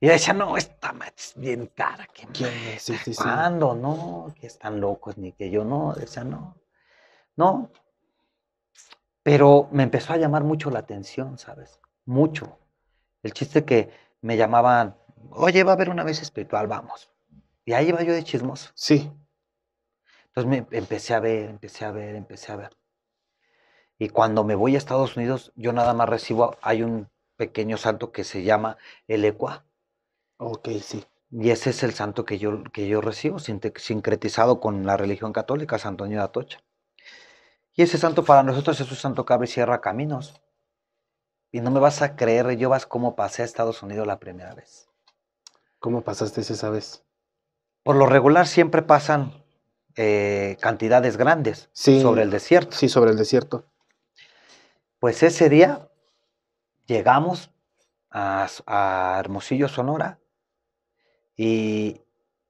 Y decía, no, esta es bien cara, que sí, sí, no? Que están locos, ni que yo no. Decía, no, no, pero me empezó a llamar mucho la atención, ¿sabes? Mucho. El chiste que me llamaban, oye, va a haber una vez espiritual, vamos. Y ahí iba yo de chismoso. Sí. Entonces me empecé a ver, empecé a ver, empecé a ver. Y cuando me voy a Estados Unidos, yo nada más recibo, hay un pequeño santo que se llama el Ecua. Ok, sí. Y ese es el santo que yo, que yo recibo, sincretizado con la religión católica, San Antonio de Atocha. Y ese santo para nosotros es un santo que abre y cierra caminos. Y no me vas a creer, yo vas cómo pasé a Estados Unidos la primera vez. ¿Cómo pasaste esa vez? Por lo regular siempre pasan eh, cantidades grandes sobre el desierto. Sí, sobre el desierto. Pues ese día llegamos a, a Hermosillo, Sonora, y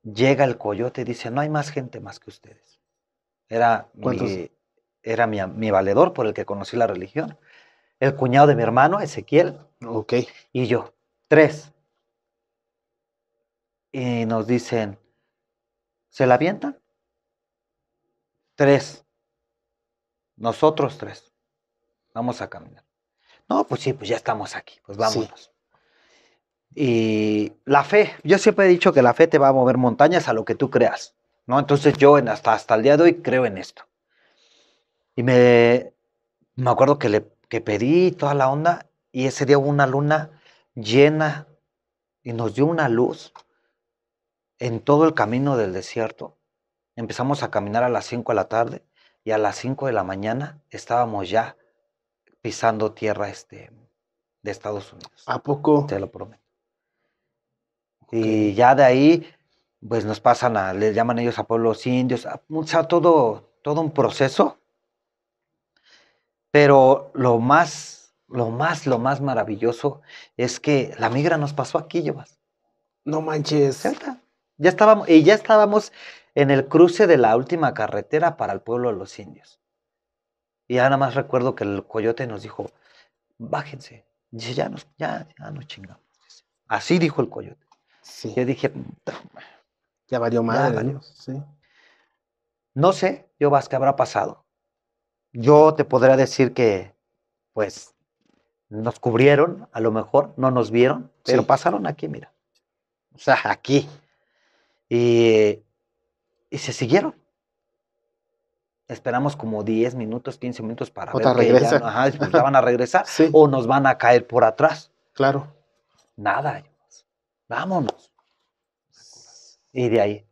llega el coyote y dice, no hay más gente más que ustedes. Era mi, era mi, valedor por el que conocí la religión. El cuñado de mi hermano, Ezequiel. Ok. Y yo, tres. Y nos dicen, ¿se la avientan? Tres. Nosotros tres. Vamos a caminar. No, pues sí, pues ya estamos aquí. Pues vámonos. Y la fe, yo siempre he dicho que la fe te va a mover montañas a lo que tú creas, ¿no? Entonces yo en hasta, hasta el día de hoy creo en esto. Y me, acuerdo que le pedí toda la onda y ese día hubo una luna llena y nos dio una luz en todo el camino del desierto. Empezamos a caminar a las 5 de la tarde y a las 5 de la mañana estábamos ya pisando tierra este, de Estados Unidos. ¿A poco? Te lo prometo. Y ya de ahí, pues nos pasan a, les llaman ellos a pueblos indios, a, todo, todo un proceso pero lo más, lo más, lo más maravilloso es que la migra nos pasó aquí, Llevas. No manches. Ya estábamos, y ya estábamos en el cruce de la última carretera para el pueblo de los indios. Y ya nada más recuerdo que el coyote nos dijo, bájense. dice, ya nos, ya, chingamos. Así dijo el coyote. Sí. Yo dije, ya valió más No sé, yo vas, qué habrá pasado yo te podría decir que, pues, nos cubrieron, a lo mejor, no nos vieron, pero pasaron aquí, mira. O sea, aquí. Y, y se siguieron. Esperamos como 10 minutos, 15 minutos para ver que pues, van a regresar o nos van a caer por atrás. Claro. Nada. Vámonos. Y de ahí.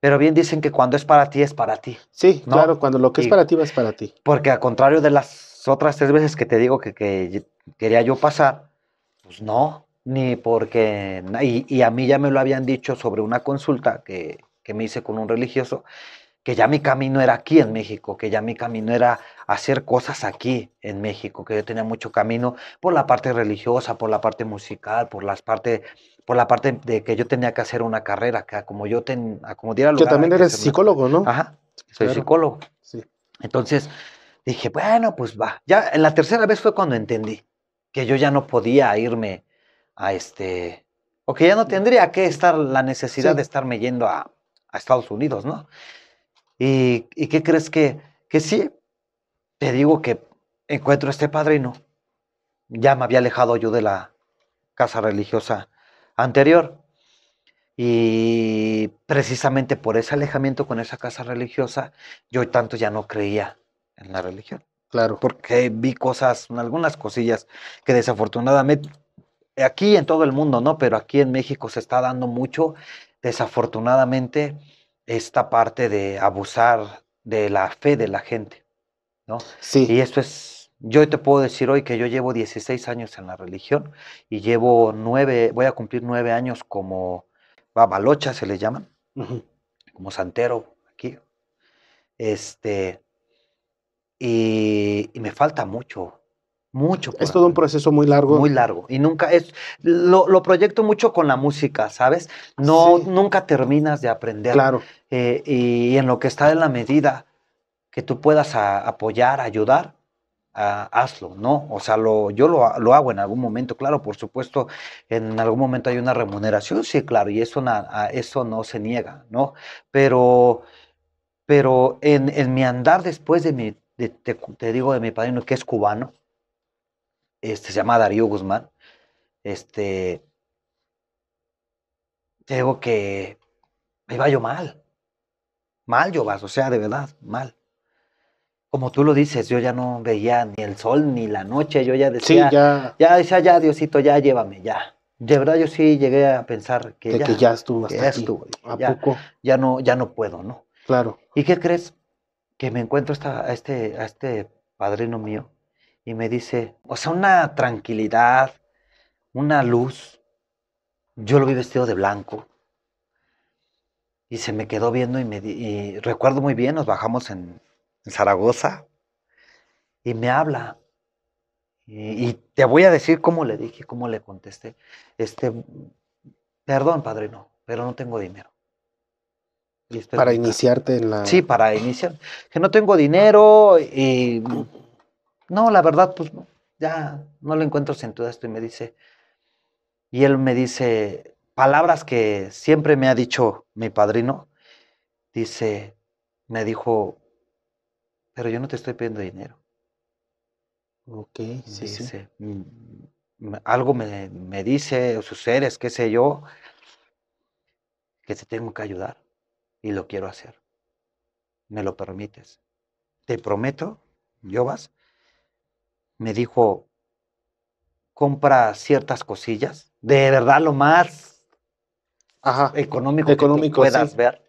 Pero bien dicen que cuando es para ti, es para ti. Sí, claro, cuando lo que es para ti, es para ti. Porque al contrario de las otras tres veces que te digo que, quería yo pasar, pues no, ni porque... Y, y, a mí ya me lo habían dicho sobre una consulta que, que me hice con un religioso que ya mi camino era aquí en México, que ya mi camino era hacer cosas aquí en México, que yo tenía mucho camino por la parte religiosa, por la parte musical, por las partes por la parte de que yo tenía que hacer una carrera, que como yo ten, como diera lugar. Que también eres psicólogo, ¿no? Ajá, soy psicólogo. Sí. Entonces dije, bueno, pues va. Ya en la tercera vez fue cuando entendí que yo ya no podía irme a este, o que ya no mm. tendría que estar la necesidad de estarme yendo a, a Estados Unidos, ¿no? ¿Y, qué crees que, que sí? Te digo que encuentro a este padrino. Ya me había alejado yo de la casa religiosa anterior. Y precisamente por ese alejamiento con esa casa religiosa, yo tanto ya no creía en la religión. Claro. Porque vi cosas, algunas cosillas que desafortunadamente, aquí en todo el mundo, ¿no? Pero aquí en México se está dando mucho, desafortunadamente, esta parte de abusar de la fe de la gente, ¿no? Sí. Y esto es, yo te puedo decir hoy que yo llevo 16 años en la religión y llevo nueve, voy a cumplir nueve años como babalocha se le llaman, como santero aquí. Este, y, y me falta mucho, mucho. Es todo un proceso muy largo. Muy largo. Y nunca es. Lo, proyecto mucho con la música, ¿sabes? No, nunca terminas de aprender. Claro. Eh, y, en lo que está en la medida que tú puedas apoyar, ayudar, ah, hazlo, ¿no? O sea, lo, yo lo, hago en algún momento, claro, por supuesto, en algún momento hay una remuneración, sí, claro, y eso, eso no se niega, ¿no? Pero, pero en, mi andar después de mi, te digo, de mi padrino que es cubano, este, se llama Darío Guzmán, este, te digo que me iba yo mal, mal yo vas, o sea, de verdad, mal. Como tú lo dices, yo ya no veía ni el sol ni la noche, yo ya decía, ya. ya decía, ya Diosito, ya llévame, ya. De verdad yo sí llegué a pensar que, ya, que ya estuvo, hasta aquí. ¿A ya, poco? Ya no, ya no puedo, ¿no? Claro. ¿Y qué crees? Que me encuentro esta, este, a este padrino mío, y me dice, o sea, una tranquilidad, una luz. Yo lo vi vestido de blanco. Y se me quedó viendo y, me recuerdo muy bien, nos bajamos en, Zaragoza y me habla. Y, te voy a decir cómo le dije, cómo le contesté. Este, perdón, padrino, pero no tengo dinero. para iniciarte en la... Sí, para iniciar. Que no tengo dinero y no, la verdad, pues ya no lo encuentro sin todo esto. Y me dice, y él me dice palabras que siempre me ha dicho mi padrino. Dice, me dijo, pero yo no te estoy pidiendo dinero. Ok, sí, sí. Mm, algo me, dice, o sus seres, qué sé yo, que te tengo que ayudar y lo quiero hacer. ¿Me lo permites? Te prometo, yo vas me dijo, compra ciertas cosillas, de verdad lo más económico, que puedas ver.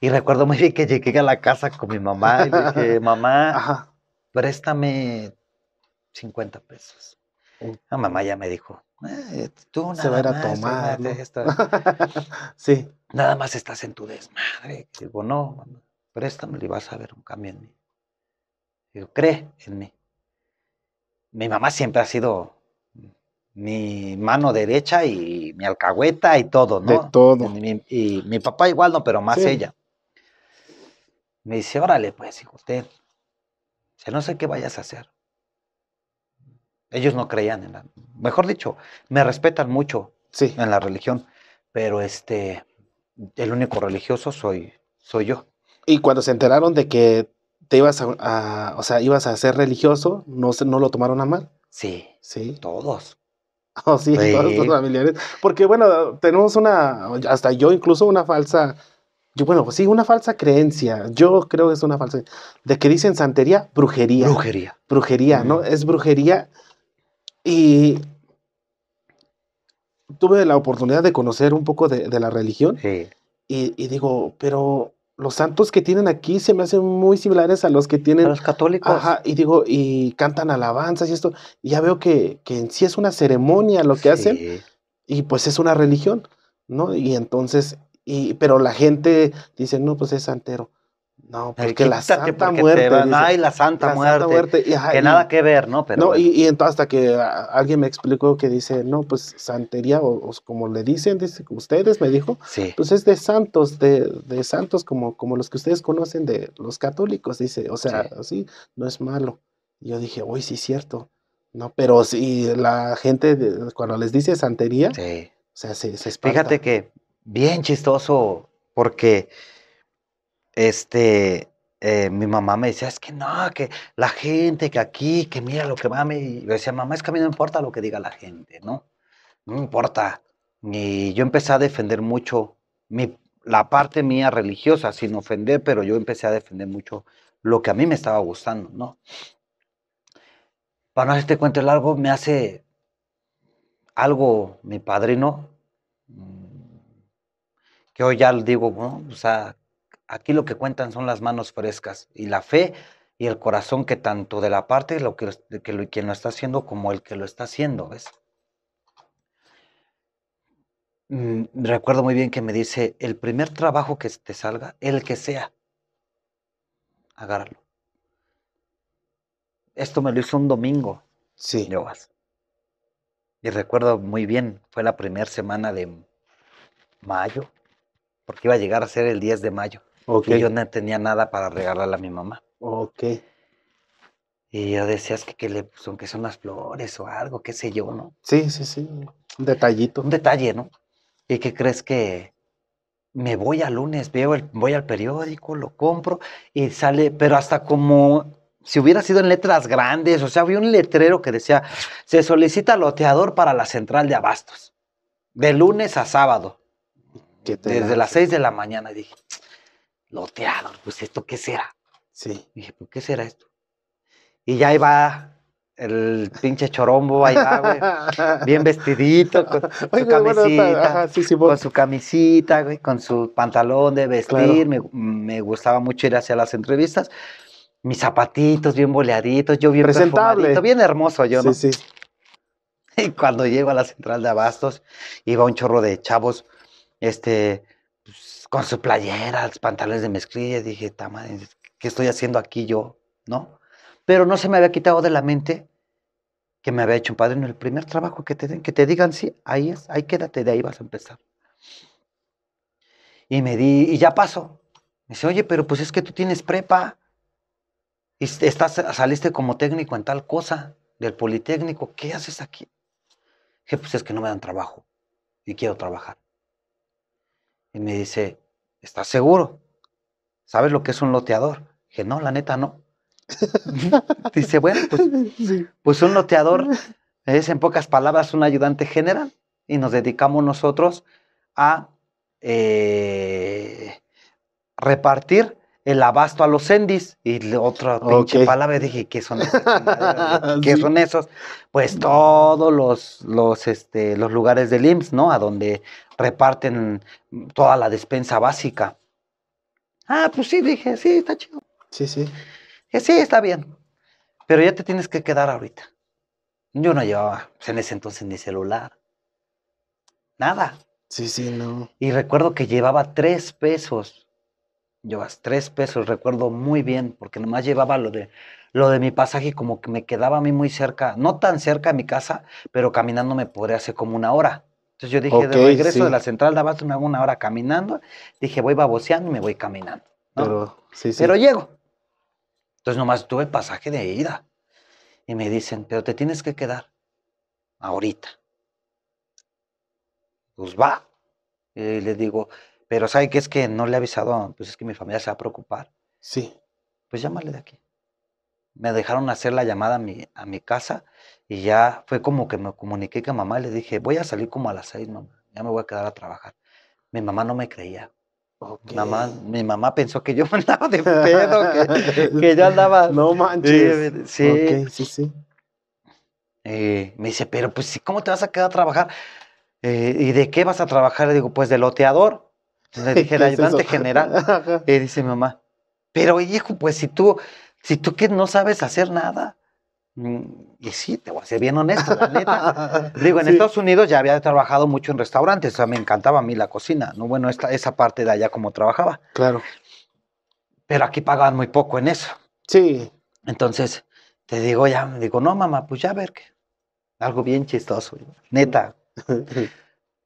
Y recuerdo muy bien que llegué a la casa con mi mamá y dije, mamá, préstame 50 pesos. La mamá ya me dijo, tú nada Nada más estás en tu desmadre. Digo, no, préstame y vas a ver un cambio en mí. Digo, cree en mí mi mamá siempre ha sido mi mano derecha y mi alcahueta y todo, ¿no? De todo. Y mi, papá igual, no, pero más ella. Me dice, órale, pues, hijo, usted, no sé qué vayas a hacer. Ellos no creían en la, mejor dicho, me respetan mucho en la religión, pero este, el único religioso soy, soy yo. Y cuando se enteraron de que te ibas a, o sea, ibas a ser religioso, no, no lo tomaron a mal. Sí. Sí. Todos. Oh, sí, todos los familiares. Porque bueno, tenemos una, hasta yo incluso una falsa, yo, bueno, pues sí, una falsa creencia. Yo creo que es una falsa, de que dicen santería, brujería. Brujería. Brujería, ¿no? Es brujería. Y tuve la oportunidad de conocer un poco de, de la religión. Sí. y digo, pero los santos que tienen aquí se me hacen muy similares a los que tienen. los católicos. Ajá, y digo, y cantan alabanzas y esto. Y ya veo que, que en sí es una ceremonia lo que hacen. Y pues es una religión, ¿no? Y entonces, y, pero la gente dice, no, pues es santero. No, pues, porque la Santa Muerte. la Santa Muerte. que nada que ver, ¿no? Pero, no, y, entonces hasta que alguien me explicó que dice, no, pues santería, o, como le dicen, dice, ustedes me dijo, sí. pues es de santos, de, santos como, como los que ustedes conocen de los católicos, dice, o sea, sí. así no es malo. Y yo dije, uy, sí, cierto. No, pero si la gente, cuando les dice santería, o sea, se, se espanta. Fíjate que bien chistoso, porque este, eh, mi mamá me decía, es que no, que la gente, que aquí, que mira lo que va. Y yo decía, mamá, es que a mí no importa lo que diga la gente, ¿no? No importa. Y yo empecé a defender mucho la parte mía religiosa, sin ofender, pero yo empecé a defender mucho lo que a mí me estaba gustando, ¿no? Para no hacerte cuento largo, me hace algo mi padrino, mm, que hoy ya digo, bueno, o sea, Aquí lo que cuentan son las manos frescas y la fe y el corazón que tanto de la parte lo que, de quien lo está haciendo como el que lo está haciendo, ¿ves? Mm, recuerdo muy bien que me dice, el primer trabajo que te salga, el que sea, agárralo. Esto me lo hizo un domingo. Sí. vas. Y recuerdo muy bien, fue la primera semana de mayo, porque iba a llegar a ser el 10 de mayo. Okay. Y yo no tenía nada para regalarle a mi mamá. Ok. Y yo decía, es que, que pues, son las flores o algo, qué sé yo, ¿no? Sí, sí, sí. Un detallito. Un detalle, ¿no? ¿Y qué crees que me voy al lunes, veo el, voy al periódico, lo compro y sale, pero hasta como si hubiera sido en letras grandes, o sea, había un letrero que decía, se solicita loteador para la central de abastos, de lunes a sábado, desde las seis de la mañana, dije te pues esto qué será. Sí. dije, pues qué será esto. Y ya iba el pinche chorombo allá, güey, bien vestidito, con su camisita, con su camisita, güey, con su pantalón de vestir, me, gustaba mucho ir hacia las entrevistas, mis zapatitos bien boleaditos, yo bien presentable, bien hermoso yo, ¿no? Sí, sí. Y cuando llego a la central de abastos, iba un chorro de chavos, este, con su playera, los pantalones de mezclilla, dije, ¿qué estoy haciendo aquí yo? ¿No? Pero no se me había quitado de la mente que me había hecho un padre en el primer trabajo que te den, que te digan, sí, ahí es, ahí quédate, de ahí vas a empezar. Y me di, y ya pasó. Me dice, oye, pero pues es que tú tienes prepa. Y estás, saliste como técnico en tal cosa, del Politécnico, ¿qué haces aquí? Dije, pues es que no me dan trabajo y quiero trabajar. Y me dice, ¿estás seguro? ¿Sabes lo que es un loteador? Dije, no, la neta no. dice, bueno, pues, pues, un loteador es en pocas palabras un ayudante general y nos dedicamos nosotros a eh, repartir el abasto a los sendis y otra pinche palabra dije qué son esos? qué son esos pues todos los los este los lugares del IMSS no a donde reparten toda la despensa básica ah pues sí dije sí está chido sí sí dije, sí está bien pero ya te tienes que quedar ahorita yo no llevaba pues, en ese entonces ni celular nada sí sí no y recuerdo que llevaba tres pesos Llevas tres pesos, recuerdo muy bien, porque nomás llevaba lo de, lo de mi pasaje y como que me quedaba a mí muy cerca, no tan cerca de mi casa, pero caminando me podría hacer como una hora. Entonces yo dije, de regreso de la central de me una hora caminando. Dije, voy baboseando y me voy caminando. Pero, sí, pero llego. Entonces nomás tuve pasaje de ida. Y me dicen, pero te tienes que quedar ahorita. Pues va. Y le digo, pero ¿sabes que es que no le he avisado, pues es que mi familia se va a preocupar. Sí. Pues llámale de aquí. Me dejaron hacer la llamada a mi, a mi casa y ya fue como que me comuniqué con mamá y le dije, voy a salir como a las seis, mamá, ya me voy a quedar a trabajar. Mi mamá no me creía. Mamá, mi mamá pensó que yo andaba de pedo, que, yo andaba. No manches. sí. sí, sí. Eh, me dice, pero pues, ¿cómo te vas a quedar a trabajar? Eh, ¿Y de qué vas a trabajar? Le digo, pues de loteador le dije, el ayudante general. Y dice mi mamá, pero hijo, pues si tú, si tú que no sabes hacer nada. Mm, y sí, te voy a ser bien honesto, la neta. Digo, en Estados Unidos ya había trabajado mucho en restaurantes, o sea, me encantaba a mí la cocina, ¿no? Bueno, esta, esa parte de allá como trabajaba. Claro. Pero aquí pagaban muy poco en eso. Sí. Entonces, te digo, ya, digo, no, mamá, pues ya a ver qué, Algo bien chistoso, neta.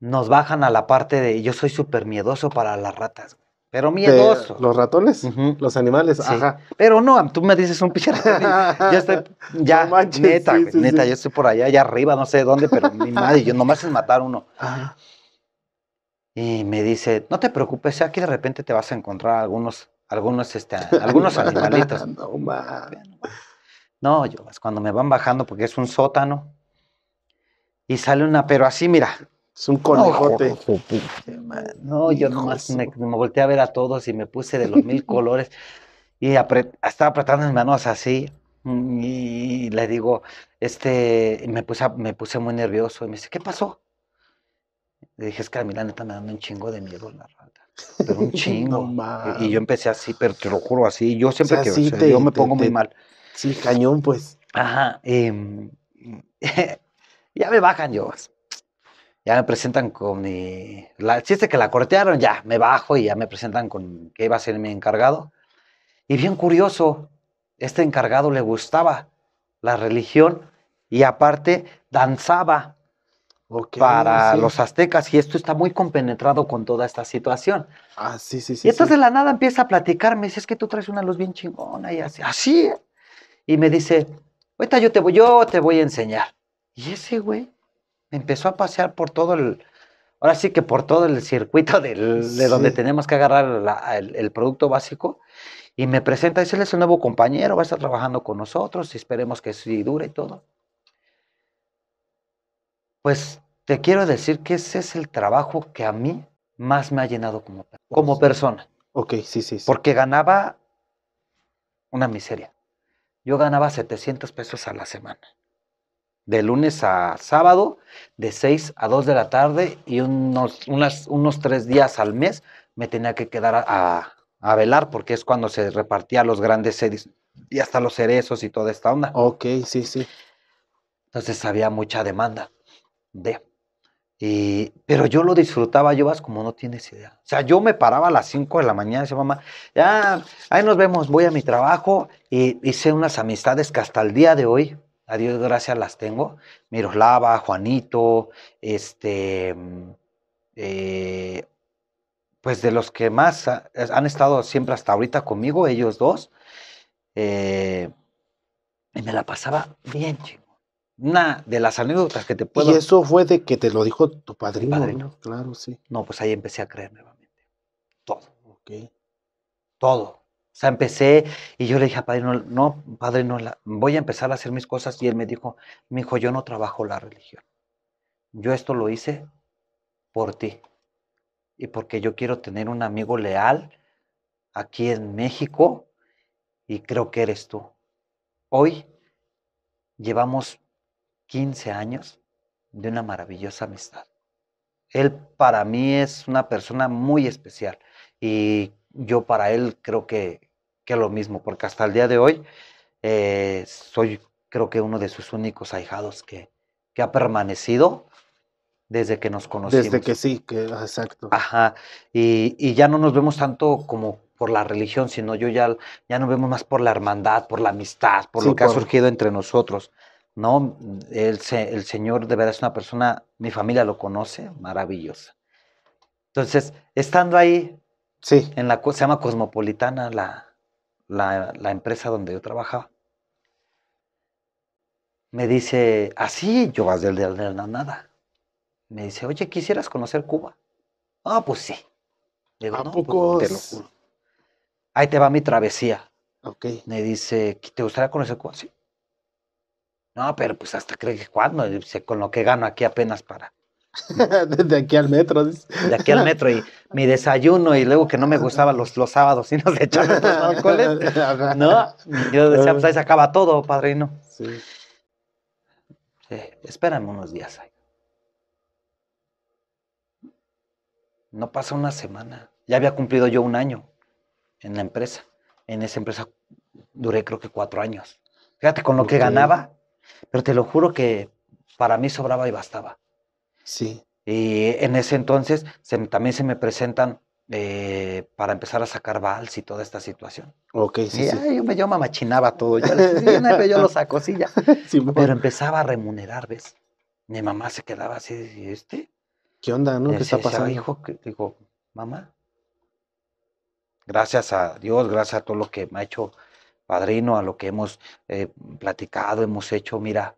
nos bajan a la parte de yo soy súper miedoso para las ratas. Pero miedoso. ¿Los ratones? Los animales, ajá. Pero no, tú me dices un pichero. Yo estoy, ya, neta, neta, yo estoy por allá, allá arriba, no sé dónde, pero mi madre, yo nomás es matar uno. Y me dice, no te preocupes, aquí de repente te vas a encontrar algunos, algunos, este, algunos animalitos. no, No, yo, es cuando me van bajando porque es un sótano. Y sale una, pero así, mira, es un conejote. No, yo nomás me, volteé a ver a todos y me puse de los mil colores y estaba apretando mis manos así y le digo, este, me puse, me puse muy nervioso y me dice, ¿qué pasó? Le dije, es que a la neta me dando un chingo de miedo la rata. Pero un chingo. y, yo empecé así, pero te lo juro así. Yo siempre que yo me pongo muy mal. Sí, cañón, pues. Ajá. Em, ya me bajan yo ya me presentan con mi... Eh, la, chiste que la cortearon, ya, me bajo y ya me presentan con que iba a ser mi encargado. Y bien curioso, este encargado le gustaba la religión y aparte danzaba para los aztecas y esto está muy compenetrado con toda esta situación. Ah, sí, sí, sí. Y entonces de la nada empieza a platicarme, dice, es que tú traes una luz bien chingona y así, así. Y me dice, ahorita yo te voy, yo te voy a enseñar. Y ese güey empezó a pasear por todo el, ahora sí que por todo el circuito de donde tenemos que agarrar el, producto básico y me presenta, dice, él es un nuevo compañero, va a estar trabajando con nosotros, y esperemos que sí dure y todo. Pues te quiero decir que ese es el trabajo que a mí más me ha llenado como, como persona. Ok, sí, sí. Porque ganaba una miseria. Yo ganaba 700 pesos a la semana de lunes a sábado, de 6 a 2 de la tarde y unos, unas, unos tres días al mes me tenía que quedar a, a, velar porque es cuando se repartía los grandes y hasta los cerezos y toda esta onda. Ok, sí, sí. Entonces había mucha demanda de... Y, pero yo lo disfrutaba, yo vas como no tienes idea. O sea, yo me paraba a las 5 de la mañana y decía, mamá, ya, ahí nos vemos, voy a mi trabajo y hice unas amistades que hasta el día de hoy a Dios gracias las tengo. Miroslava, Juanito, este, eh, pues de los que más han estado siempre hasta ahorita conmigo, ellos dos. Eh, y me la pasaba bien, chico. Una de las anécdotas que te puedo. Y eso fue de que te lo dijo tu padrino. Claro, sí. No, pues ahí empecé a creer nuevamente. Todo. Ok. Todo. O sea, empecé y yo le dije a padre, no, no padre, no, la, voy a empezar a hacer mis cosas. Y él me dijo, mi hijo, yo no trabajo la religión. Yo esto lo hice por ti. Y porque yo quiero tener un amigo leal aquí en México y creo que eres tú. Hoy llevamos 15 años de una maravillosa amistad. Él para mí es una persona muy especial y yo para él creo que, que lo mismo, porque hasta el día de hoy eh, soy creo que uno de sus únicos ahijados que, ha permanecido desde que nos conocimos. Desde que sí, que ah, exacto. Ajá, y, ya no nos vemos tanto como por la religión, sino yo ya, ya nos vemos más por la hermandad, por la amistad, por lo que ha surgido entre nosotros. No, el, Señor de verdad es una persona, mi familia lo conoce, maravillosa. Entonces, estando ahí, en la, se llama Cosmopolitana la, la, empresa donde yo trabajaba, me dice, así, yo vas del de nada. Me dice, oye, ¿quisieras conocer Cuba? Ah, pues sí. Digo, ¿A pues, poco pues, te lo juro. Ahí te va mi travesía. Okay. Me dice, ¿te gustaría conocer Cuba? Sí. No, pero pues hasta cree que cuando, con lo que gano aquí apenas para desde aquí al metro. De aquí al metro y mi desayuno y luego que no me gustaban los, los sábados y nos echaban los alcoholes. No, yo decía, pues ahí se acaba todo, padrino. Sí. Espérame unos días No pasa una semana. Ya había cumplido yo un año en la empresa. En esa empresa duré creo que cuatro años. Fíjate con lo que ganaba, pero te lo juro que para mí sobraba y bastaba. Sí. Y en ese entonces también se me presentan eh, para empezar a sacar vals y toda esta situación. Ok, sí. yo, me, yo todo, yo, yo lo saco, sí, ya. Pero empezaba a remunerar, ¿ves? Mi mamá se quedaba así, este? ¿Qué onda, no? ¿Qué está pasando? Hijo, digo, mamá, gracias a Dios, gracias a todo lo que me ha hecho padrino, a lo que hemos eh, platicado, hemos hecho, mira,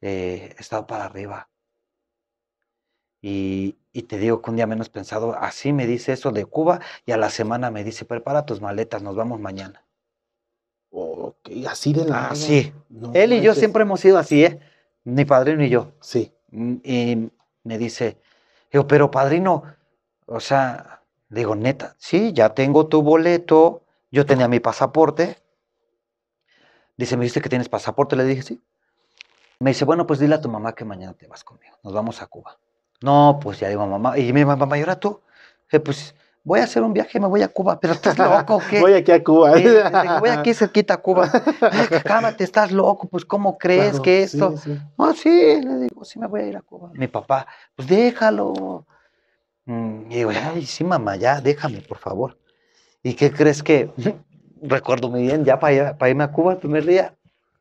eh, he estado para arriba. Y, te digo que un día menos pensado, así me dice eso de Cuba y a la semana me dice, prepara tus maletas, nos vamos mañana. Ok, así de la... Así. Él y yo siempre hemos sido así, ¿eh? Ni padrino ni yo. Sí. Mm, y me dice, yo pero padrino, o sea, digo, neta, sí, ya tengo tu boleto, yo tenía mi pasaporte. Dice, me viste que tienes pasaporte, le dije, sí. Me dice, bueno, pues dile a tu mamá que mañana te vas conmigo, nos vamos a Cuba. No, pues ya digo, mamá. Y mi mamá, ¿y ahora tú? pues voy a hacer un viaje, me voy a Cuba, pero estás loco, ¿qué? voy aquí a Cuba. voy aquí cerquita a Cuba. Cámate, estás loco, pues ¿cómo crees que esto? Ah, sí. le digo, sí me voy a ir a Cuba. Mi papá, pues déjalo. Mm, y digo, ay, sí, mamá, ya, déjame, por favor. ¿Y qué crees que? Recuerdo muy bien, ya para, para irme a Cuba el primer día,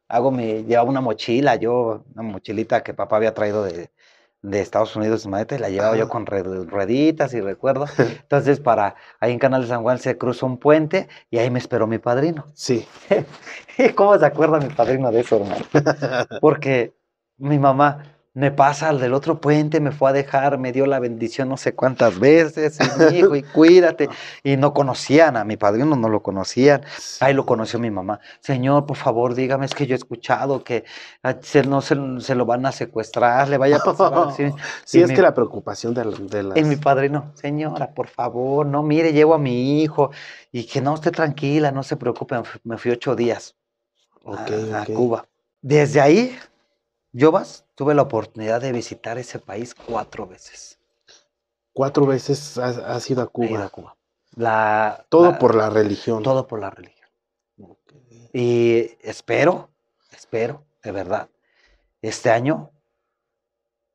hago mi, llevaba una mochila, yo, una mochilita que papá había traído de, de Estados Unidos, imagínate, la llevaba yo con rueditas y recuerdo. Entonces, para ahí en Canal de San Juan se cruzó un puente y ahí me esperó mi padrino. Sí. ¿Cómo se acuerda mi padrino de eso, hermano? Porque mi mamá, me pasa al del otro puente, me fue a dejar, me dio la bendición no sé cuántas veces, y hijo, y cuídate. Y no conocían a mi padrino, no lo conocían. Ahí lo conoció mi mamá. Señor, por favor, dígame, es que yo he escuchado que ah, se, no se, lo van a secuestrar, le vaya a pasar. sí, es que la preocupación de, de las... En mi padrino, señora, por favor, no, mire, llevo a mi hijo y que no esté tranquila, no se preocupe, me fui ocho días a Cuba. Desde ahí yo, Vas, tuve la oportunidad de visitar ese país cuatro veces. Cuatro veces has, sido ido a Cuba. Cuba. todo por la religión. Todo por la religión. Y espero, espero, de verdad, este año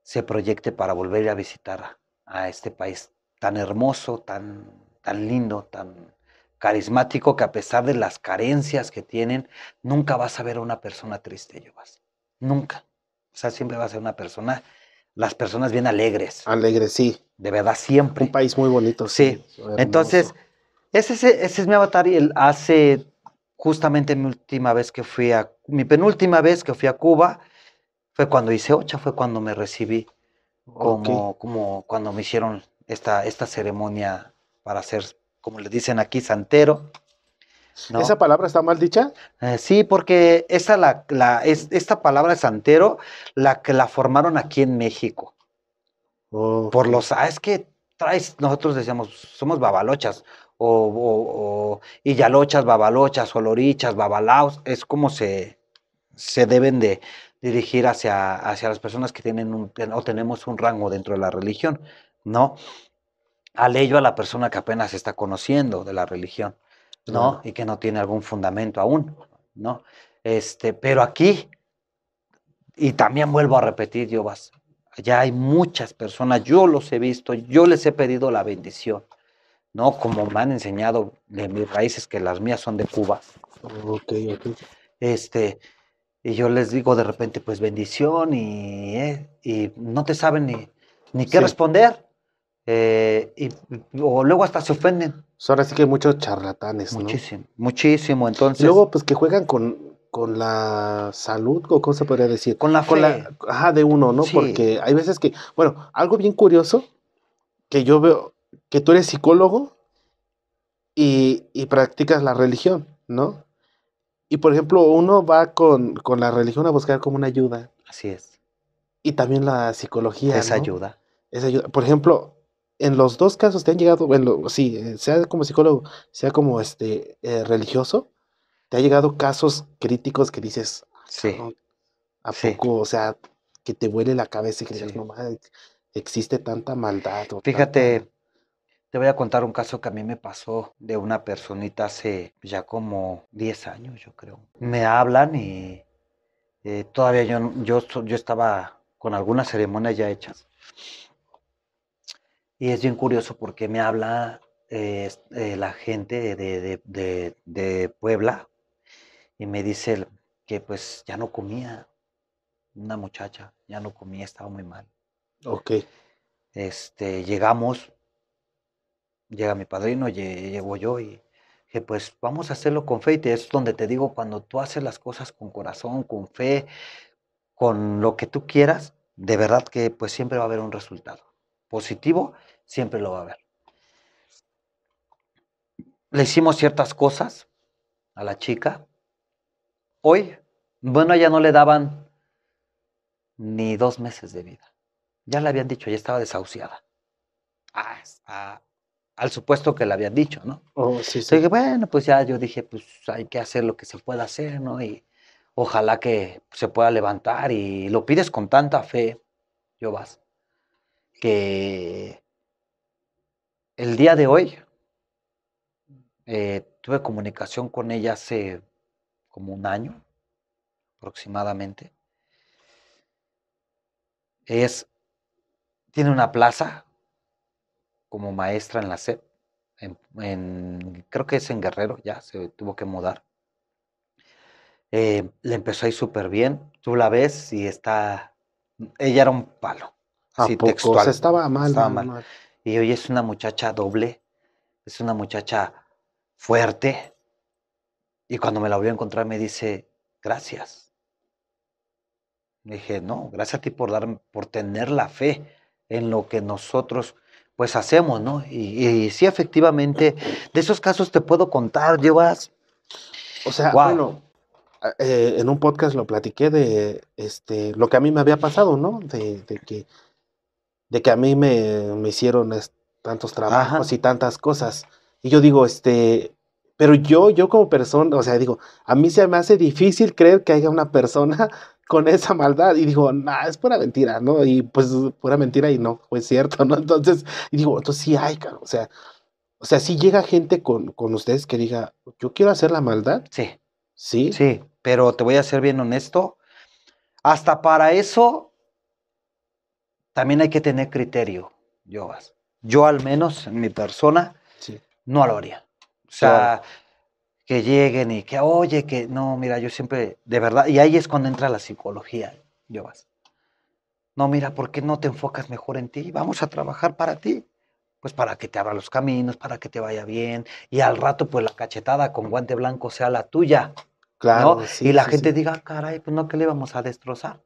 se proyecte para volver a visitar a este país tan hermoso, tan, tan lindo, tan carismático, que a pesar de las carencias que tienen, nunca vas a ver a una persona triste, yo, Vas. Nunca. O sea, siempre va a ser una persona, las personas bien alegres. Alegres, sí. De verdad, siempre. Un país muy bonito. Sí. Entonces, ese, es mi avatar y hace justamente mi última vez que fui a, mi penúltima vez que fui a Cuba, fue cuando hice ocha, fue cuando me recibí, como, como cuando me hicieron esta, esta ceremonia para ser, como le dicen aquí, santero. ¿Esa palabra está mal dicha? Eh, sí, porque esa la, es, esta palabra santero, la que la formaron aquí en México. Por los, ah, es que traes, nosotros decíamos, somos babalochas, o, o, babalochas, olorichas, babalaos, es como se, se deben de dirigir hacia, hacia las personas que tienen un, o tenemos un rango dentro de la religión, ¿no? Al ello a la persona que apenas está conociendo de la religión. ¿no? Y que no tiene algún fundamento aún, ¿no? Este, pero aquí, y también vuelvo a repetir, yo vas, allá hay muchas personas, yo los he visto, yo les he pedido la bendición, ¿no? Como me han enseñado de mis raíces, que las mías son de Cuba. Este, y yo les digo de repente, pues bendición, y, eh, no te saben ni, qué responder. Eh, y, o luego hasta se ofenden. Pues, ahora sí que hay muchos charlatanes. Muchísimo, ¿no? muchísimo. Entonces. Luego, pues que juegan con, con la salud, o cómo se podría decir. Con la fe. ajá, de uno, ¿no? Porque hay veces que. Bueno, algo bien curioso que yo veo que tú eres psicólogo y, practicas la religión, ¿no? Y por ejemplo, uno va con, la religión a buscar como una ayuda. Así es. Y también la psicología. Esa ayuda. Es ayuda. Por ejemplo, en los dos casos te han llegado, bueno, sí, eh, sea como psicólogo, sea como este eh, religioso, te ha llegado casos críticos que dices, ah, sí. ¿a poco? O sea, que te huele la cabeza y que no existe tanta maldad. Fíjate, te voy a contar un caso que a mí me pasó de una personita hace ya como 10 años, yo creo. Me hablan y eh, todavía yo, yo, yo estaba con alguna ceremonia ya hechas y es bien curioso porque me habla eh, eh, la gente de, Puebla y me dice que pues ya no comía una muchacha, ya no comía, estaba muy mal. Ok. Este, llegamos, llega mi padrino, llego yo y que pues vamos a hacerlo con fe y es donde te digo, cuando tú haces las cosas con corazón, con fe, con lo que tú quieras, de verdad que pues siempre va a haber un resultado positivo, siempre lo va a haber. Le hicimos ciertas cosas a la chica. Hoy, bueno, ya no le daban ni dos meses de vida. Ya le habían dicho, ya estaba desahuciada. al supuesto que le habían dicho, ¿no? Oh, sí, sí. bueno, pues ya yo dije, pues hay que hacer lo que se pueda hacer, ¿no? Y ojalá que se pueda levantar y lo pides con tanta fe, yo vas el día de hoy eh, tuve comunicación con ella hace como un año aproximadamente. Es, tiene una plaza como maestra en la SEP, creo que es en Guerrero, ya se tuvo que mudar. Eh, le empezó a ir súper bien, tú la ves y está, ella era un palo, ¿A estaba mal. mal. Y hoy es una muchacha doble, es una muchacha fuerte. Y cuando me la volvió a encontrar me dice, gracias. Le dije, no, gracias a ti por, dar, por tener la fe en lo que nosotros pues hacemos, ¿no? Y, sí, efectivamente, de esos casos te puedo contar, llevas... O sea, bueno, eh, en un podcast lo platiqué de este, lo que a mí me había pasado, ¿no? De, de que de que a mí me, hicieron tantos trabajos y tantas cosas. Y yo digo, este, pero yo, yo como persona, o sea, digo, a mí se me hace difícil creer que haya una persona con esa maldad. Y digo, nah, es pura mentira, ¿no? Y pues pura mentira y no, es cierto, ¿no? Entonces, digo, entonces sí hay, caro, o sea, o sea, sí llega gente con, con ustedes que diga, yo quiero hacer la maldad. Sí. Sí. Sí, pero te voy a ser bien honesto. Hasta para eso también hay que tener criterio, Jovas. Yo al menos, en mi persona, no lo haría. O sea, que lleguen y que, oye, que no, mira, yo siempre, de verdad, y ahí es cuando entra la psicología, Jovas. No, mira, ¿por qué no te enfocas mejor en ti? Vamos a trabajar para ti. Pues para que te abra los caminos, para que te vaya bien. Y al rato, pues la cachetada con guante blanco sea la tuya. Claro. y la gente diga, ah, caray, pues no, ¿qué le vamos a destrozar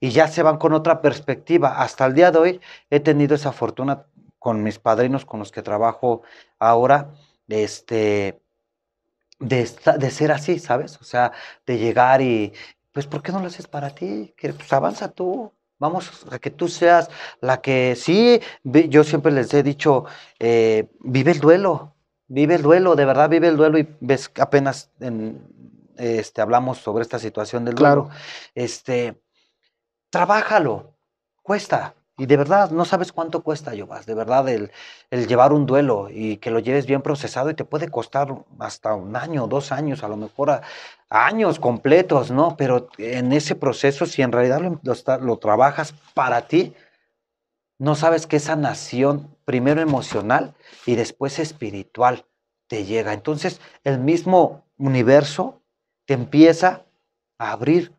y ya se van con otra perspectiva. Hasta el día de hoy he tenido esa fortuna con mis padrinos con los que trabajo ahora, este, de, ser así, ¿sabes? O sea, de llegar y, pues, ¿por qué no lo haces para ti? Que, pues avanza tú, Vamos a que tú seas la que sí, yo siempre les he dicho, eh, vive el duelo, vive el duelo, de verdad vive el duelo y ves apenas este, hablamos sobre esta situación del duelo. Este, Trabájalo, cuesta. Y de verdad, no sabes cuánto cuesta, Yobas. De verdad, el, llevar un duelo y que lo lleves bien procesado y te puede costar hasta un año, dos años, a lo mejor años completos, ¿no? Pero en ese proceso, si en realidad lo, lo trabajas para ti, no sabes que esa nación, primero emocional y después espiritual, te llega. Entonces, el mismo universo te empieza a abrir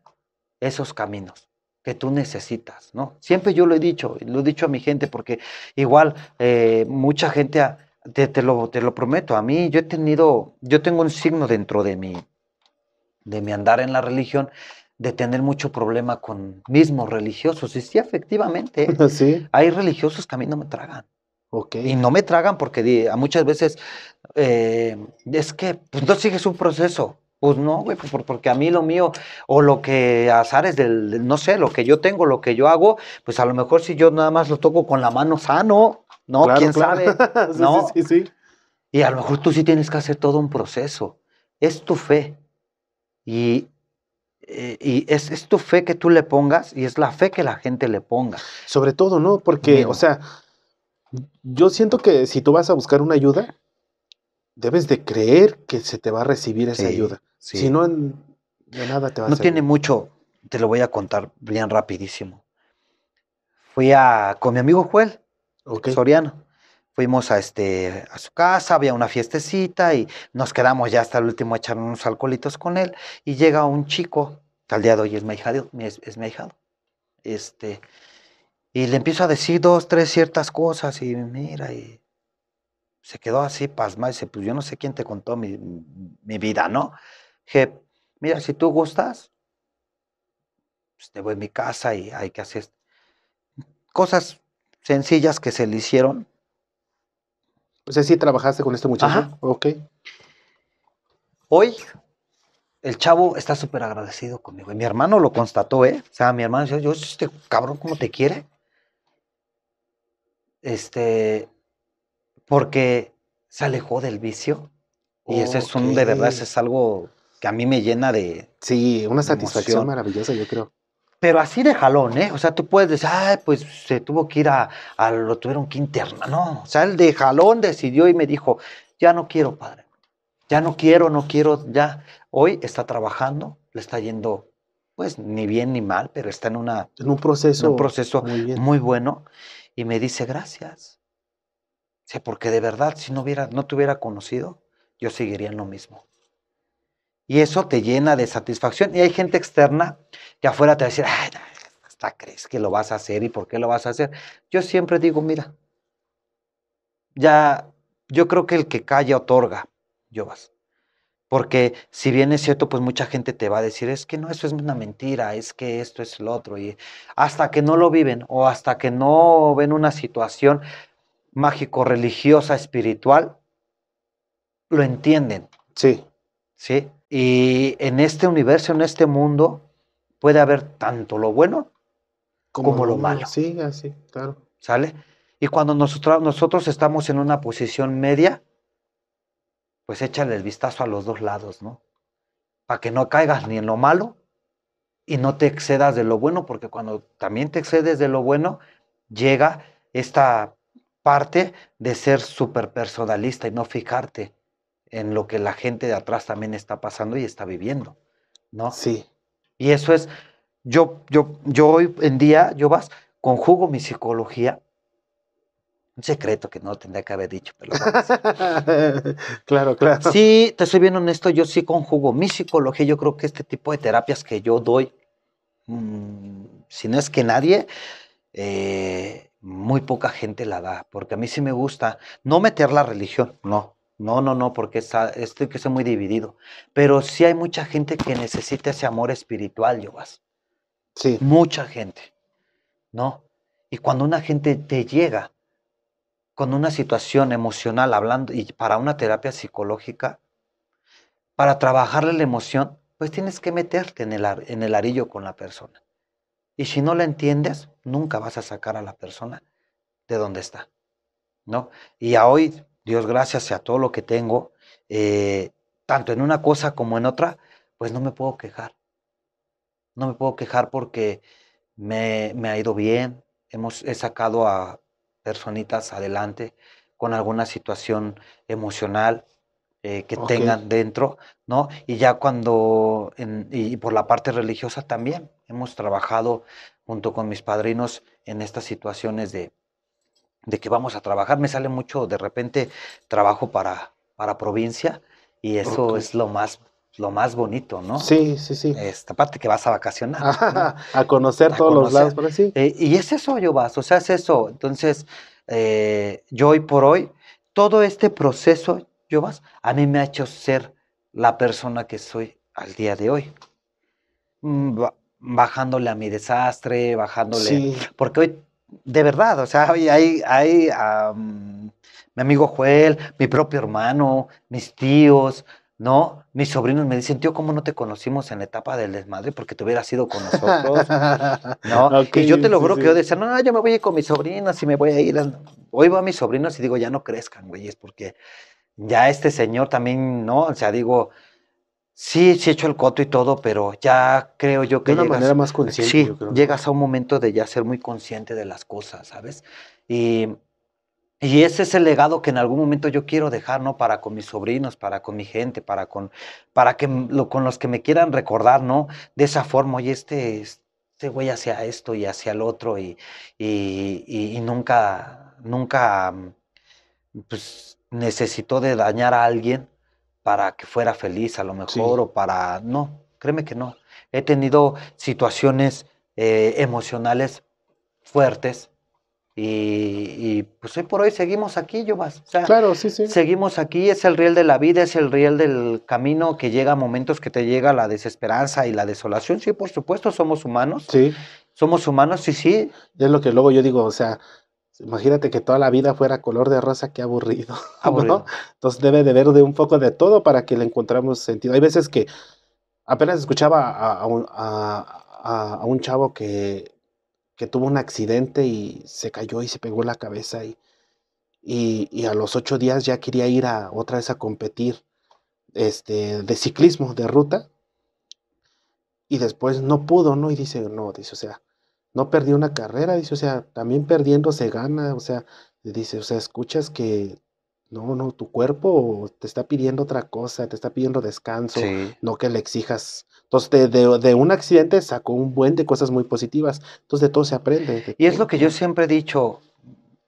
esos caminos que tú necesitas, ¿no? Siempre yo lo he dicho, lo he dicho a mi gente, porque igual eh, mucha gente, ah, te, lo, te lo prometo, a mí yo he tenido, yo tengo un signo dentro de mi, de mi andar en la religión, de tener mucho problema con mismos religiosos. Y sí, efectivamente, ¿Ah, ¿Sí? hay religiosos que a mí no me tragan. Okay. Y no me tragan porque a muchas veces eh, es que pues, no sigues un proceso. Pues no, güey, pues porque a mí lo mío, o lo que azares del, no sé, lo que yo tengo, lo que yo hago, pues a lo mejor si yo nada más lo toco con la mano sano, ¿no? ¿Quién sabe? sí, sí, sí, Y a lo mejor tú sí tienes que hacer todo un proceso. Es tu fe. Y, eh, y es, tu fe que tú le pongas y es la fe que la gente le ponga. Sobre todo, ¿no? Porque, o sea, yo siento que si tú vas a buscar una ayuda, debes de creer que se te va a recibir esa ayuda. Si no, de nada te va no a No tiene mucho, te lo voy a contar bien rapidísimo. Fui a, con mi amigo Joel, Soriano. Fuimos a, este, a su casa, había una fiestecita y nos quedamos ya hasta el último a echar unos alcoholitos con él. Y llega un chico, tal día hoy es mi es, Este, y le empiezo a decir dos, tres ciertas cosas y mira, y se quedó así pasmado y dice, pues yo no sé quién te contó mi, mi vida, ¿no? mira, si tú gustas, pues te voy a mi casa y hay que hacer cosas sencillas que se le hicieron. pues sí trabajaste con este muchacho. Ok. Hoy, el chavo está súper agradecido conmigo. mi hermano lo constató, ¿eh? O sea, mi hermano decía, yo, este cabrón, ¿cómo te quiere? Este, porque se alejó del vicio. Y ese es un, de verdad, ese es algo que a mí me llena de. Sí, una satisfacción maravillosa, yo creo. Pero así de jalón, ¿eh? O sea, tú puedes decir, ah pues se tuvo que ir a, lo tuvieron que internar. No, o sea, el de jalón decidió y me dijo, ya no quiero, padre. Ya no quiero, no quiero, ya. Hoy está trabajando, le está yendo, pues, ni bien ni mal, pero está en una... En un proceso. un proceso muy, bueno. Y me dice, gracias. O sea, porque de verdad, si no, hubiera, no te hubiera conocido, yo seguiría en lo mismo. Y eso te llena de satisfacción. Y hay gente externa que afuera te va a decir, hasta crees que lo vas a hacer y por qué lo vas a hacer. Yo siempre digo, mira, ya, yo creo que el que calla otorga, yo vas. Porque si bien es cierto, pues mucha gente te va a decir, es que no, eso es una mentira, es que esto es lo otro. Y hasta que no lo viven o hasta que no ven una situación mágico, religiosa, espiritual, lo entienden. Sí. Sí. Y en este universo, en este mundo, puede haber tanto lo bueno como, lo malo. Sí, así, claro. ¿Sale? Y cuando nosotros, nosotros estamos en una posición media, pues échale el vistazo a los dos lados, ¿no? Para que no caigas ni en lo malo y no te excedas de lo bueno, porque cuando también te excedes de lo bueno, llega esta parte de ser súper personalista y no fijarte en lo que la gente de atrás también está pasando y está viviendo, ¿no? Sí. Y eso es, yo, yo, yo hoy en día, yo vas, conjugo mi psicología, un secreto que no tendría que haber dicho, pero claro, claro. Sí, te soy bien honesto, yo sí conjugo mi psicología, yo creo que este tipo de terapias que yo doy, mm, si no es que nadie, eh, muy poca gente la da, porque a mí sí me gusta no meter la religión, no, no, no, no, porque estoy que muy dividido. Pero sí hay mucha gente que necesita ese amor espiritual, vas. Sí. Mucha gente, ¿no? Y cuando una gente te llega con una situación emocional, hablando, y para una terapia psicológica, para trabajarle la emoción, pues tienes que meterte en el, en el arillo con la persona. Y si no la entiendes, nunca vas a sacar a la persona de donde está. ¿no? Y a hoy Dios gracias a todo lo que tengo, eh, tanto en una cosa como en otra, pues no me puedo quejar. No me puedo quejar porque me, ha ido bien, hemos, he sacado a personitas adelante con alguna situación emocional eh, que tengan dentro, ¿no? Y ya cuando, y por la parte religiosa también, hemos trabajado junto con mis padrinos en estas situaciones de de que vamos a trabajar. Me sale mucho, de repente, trabajo para, para provincia y eso es lo más lo más bonito, ¿no? Sí, sí, sí. Esta parte que vas a vacacionar. A conocer todos los lados, por sí. Eh, y es eso, yo vas, o sea, es eso. Entonces, eh, yo hoy por hoy, todo este proceso, yo vas, a mí me ha hecho ser la persona que soy al día de hoy. Mm, bajándole a mi desastre, bajándole. Porque hoy de verdad, o sea, hay, hay, mi amigo Joel, mi propio hermano, mis tíos, ¿no? Mis sobrinos me dicen, tío, ¿cómo no te conocimos en la etapa del desmadre? Porque te hubieras ido con nosotros, ¿no? y yo te logro que yo decía, no, yo me voy a ir con mis sobrinos y me voy a ir. Hoy voy a mis sobrinos y digo, ya no crezcan, güey, es porque ya este señor también, ¿no? O sea, digo, Sí, sí he hecho el coto y todo, pero ya creo yo que... De una manera más consciente. yo creo. llegas a un momento de ya ser muy consciente de las cosas, ¿sabes? Y, y ese es el legado que en algún momento yo quiero dejar, ¿no? Para con mis sobrinos, para con mi gente, para con, para que, lo, con los que me quieran recordar, ¿no? De esa forma, oye, este, este güey hacia esto y hacia el otro y, y, y, nunca, nunca, mm, pues, necesitó de dañar a alguien para que fuera feliz a lo mejor o para... No, créeme que no. He tenido situaciones eh, emocionales fuertes y, pues hoy por hoy seguimos aquí, yo O claro, sí, sí. Seguimos aquí, es el riel de la vida, es el riel del camino que llega a momentos que te llega la desesperanza y la desolación. Sí, por supuesto, somos humanos. Sí. Somos humanos, sí, sí. es lo que luego yo digo, o sea, Imagínate que toda la vida fuera color de rosa, qué aburrido. aburrido. ¿no? Entonces debe de ver de un poco de todo para que le encontramos sentido. Hay veces que apenas escuchaba a, un chavo que, tuvo un accidente y se cayó y se pegó la cabeza y, a los ocho días ya quería ir a otra vez a competir este, de ciclismo, de ruta. Y después no pudo, ¿no? Y dice, no, dice, o sea, no perdió una carrera, dice, o sea, también perdiendo se gana, o sea, dice, o sea, escuchas que no, no, tu cuerpo te está pidiendo otra cosa, te está pidiendo descanso, no que le exijas. Entonces, de, de, de, un accidente sacó un buen de cosas muy positivas. Entonces, de todo se aprende. Y es lo que yo siempre he dicho,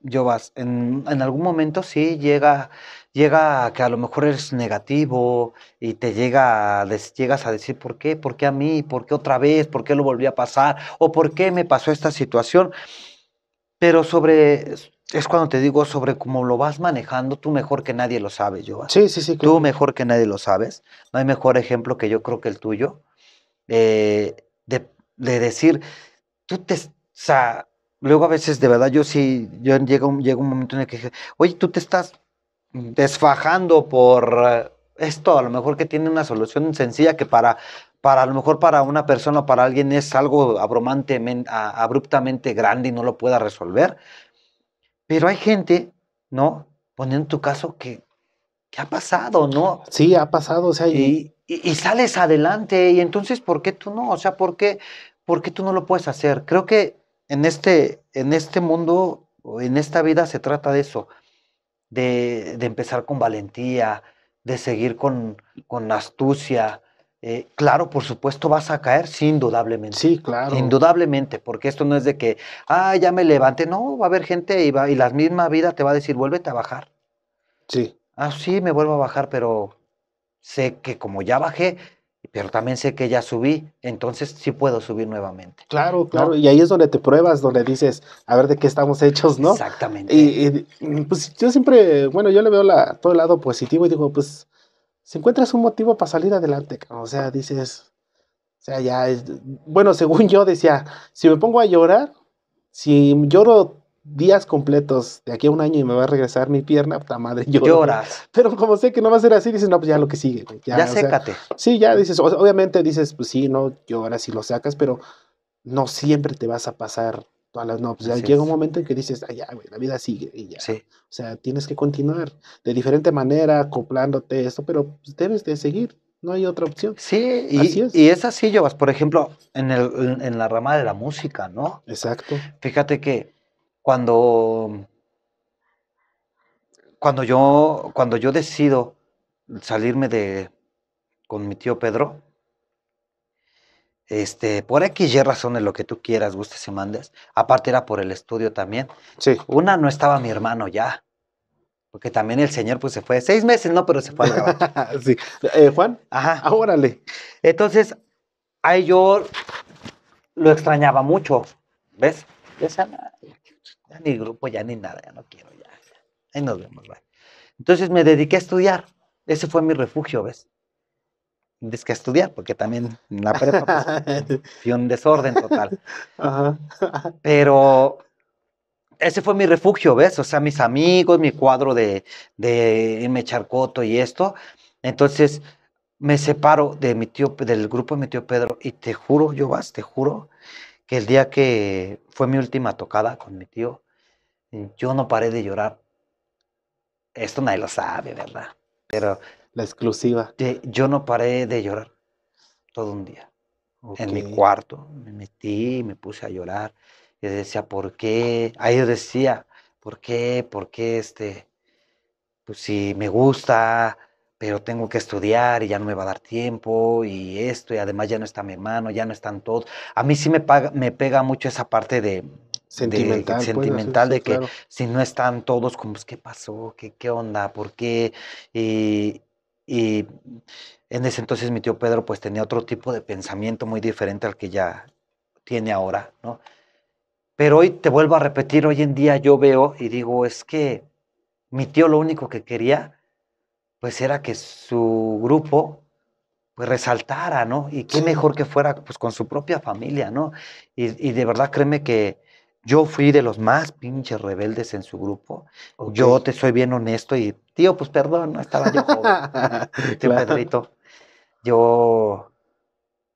Jovas, en, en algún momento sí llega, llega que a lo mejor eres negativo y te llega, llegas a decir, ¿por qué? ¿Por qué a mí? ¿Por qué otra vez? ¿Por qué lo volví a pasar? ¿O por qué me pasó esta situación? Pero sobre, es cuando te digo, sobre cómo lo vas manejando, tú mejor que nadie lo sabes, yo. Sí, sí, sí. Tú mejor que nadie lo sabes. No hay mejor ejemplo que yo creo que el tuyo. Eh, de, decir, tú te... O sea, luego a veces de verdad yo sí, yo llego a un momento en el que dije, oye, tú te estás desfajando por eh, esto, a lo mejor que tiene una solución sencilla que para, para a lo mejor para una persona o para alguien es algo abrumante, abruptamente grande y no lo pueda resolver. Pero hay gente, ¿no? Poniendo tu caso que, que ha pasado, ¿no? Sí, ha pasado, o sea, y, y, sales adelante, y entonces, ¿por qué tú no? O sea, ¿por qué, ¿por qué tú no lo puedes hacer? Creo que en este, en este mundo, en esta vida se trata de eso, de, empezar con valentía, de seguir con, astucia. Eh, claro, por supuesto vas a caer, sí, indudablemente. Sí, claro. Indudablemente, porque esto no es de que, ah, ya me levante No, va a haber gente y, va, y la misma vida te va a decir, vuélvete a bajar. Sí. Ah, sí, me vuelvo a bajar, pero sé que como ya bajé, pero también sé que ya subí, entonces sí puedo subir nuevamente. Claro, claro, y ahí es donde te pruebas, donde dices, a ver de qué estamos hechos, ¿no? Exactamente. Y, mm, pues yo siempre, bueno, yo le veo la, todo el lado positivo y digo, pues, si encuentras un motivo para salir adelante, o sea, dices, o sea, ya, es, bueno, según yo decía, si me pongo a llorar, si lloro días completos de aquí a un año y me va a regresar mi pierna, puta madre, Lloras. Pero como sé que no va a ser así, dices, no, pues ya lo que sigue. Ya, ya sécate. sí, ya dices, obviamente dices, pues sí, no lloras y lo sacas, pero no siempre te vas a pasar todas las no, pues ya llega un momento en que dices, ah, ya, güey, la vida sigue y ya. Sí. O sea, tienes que continuar de diferente manera, acoplándote esto, pero pues, debes de seguir. No hay otra opción. Sí, y, así es. y es así, llevas Por ejemplo, en, el, en la rama de la música, ¿no? Exacto. Fíjate que cuando, cuando, yo, cuando yo decido salirme de con mi tío Pedro, este, por X razones, lo que tú quieras, gustes y mandes. Aparte era por el estudio también. Sí. Una, no estaba mi hermano ya. Porque también el señor pues se fue seis meses, no, pero se fue a Sí. Eh, Juan. Ajá. Ah, órale. Entonces, ahí yo lo extrañaba mucho. ¿Ves? Esa, ya ni grupo, ya ni nada, ya no quiero, ya, Ahí nos vemos, bye. Entonces me dediqué a estudiar. Ese fue mi refugio, ¿ves? Dice que a estudiar, porque también en la prepa pues, fui un desorden total. Pero ese fue mi refugio, ¿ves? O sea, mis amigos, mi cuadro de, de charcoto y esto. Entonces me separo de mi tío, del grupo de mi tío Pedro y te juro, yo vas, te juro que el día que fue mi última tocada con mi tío, yo no paré de llorar. Esto nadie lo sabe, ¿verdad? Pero... La exclusiva. Yo no paré de llorar todo un día. En mi cuarto me metí, me puse a llorar. Y decía, ¿por qué? Ahí yo decía, ¿por qué? ¿Por qué este? Pues si me gusta, pero tengo que estudiar y ya no me va a dar tiempo y esto, y además ya no está mi hermano, ya no están todos. A mí sí me, me pega mucho esa parte de... Sentimental. De, pues, de que si no están todos, como, pues, ¿qué pasó? ¿Qué, qué onda? ¿Por qué? Y, y en ese entonces mi tío Pedro pues tenía otro tipo de pensamiento muy diferente al que ya tiene ahora, ¿no? Pero hoy te vuelvo a repetir, hoy en día yo veo y digo, es que mi tío lo único que quería pues era que su grupo pues resaltara, ¿no? Y qué mejor que fuera pues con su propia familia, ¿no? Y, de verdad créeme que yo fui de los más pinches rebeldes en su grupo. Yo te soy bien honesto y, tío, pues perdón, estaba yo joven. Pedrito, yo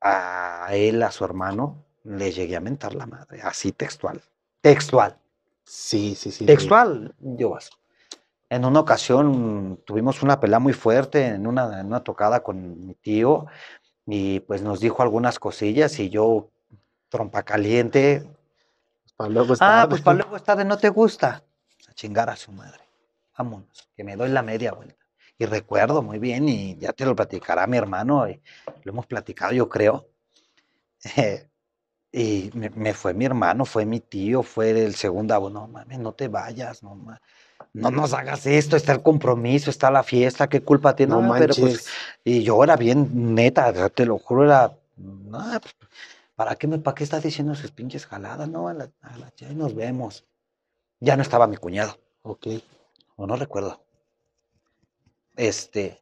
a él, a su hermano, le llegué a mentar la madre, así textual. Textual. Sí, sí, sí. Textual, yo así. En una ocasión tuvimos una pelea muy fuerte en una, tocada con mi tío y pues nos dijo algunas cosillas y yo, trompa caliente. Ah, pues para luego estar ah, pues, de no te gusta. A chingar a su madre. Vámonos, que me doy la media vuelta. Y recuerdo muy bien y ya te lo platicará mi hermano, lo hemos platicado yo creo. y me, fue mi hermano, fue mi tío, fue el segundo, no mames, no te vayas, no mames no nos hagas esto, está el compromiso, está la fiesta, qué culpa tiene. No ah, pues, y yo era bien neta, te lo juro, era, ¿para qué, me, para qué estás diciendo esas pinches jaladas? No, a nos vemos. Ya no estaba mi cuñado. Ok. O no recuerdo. Este,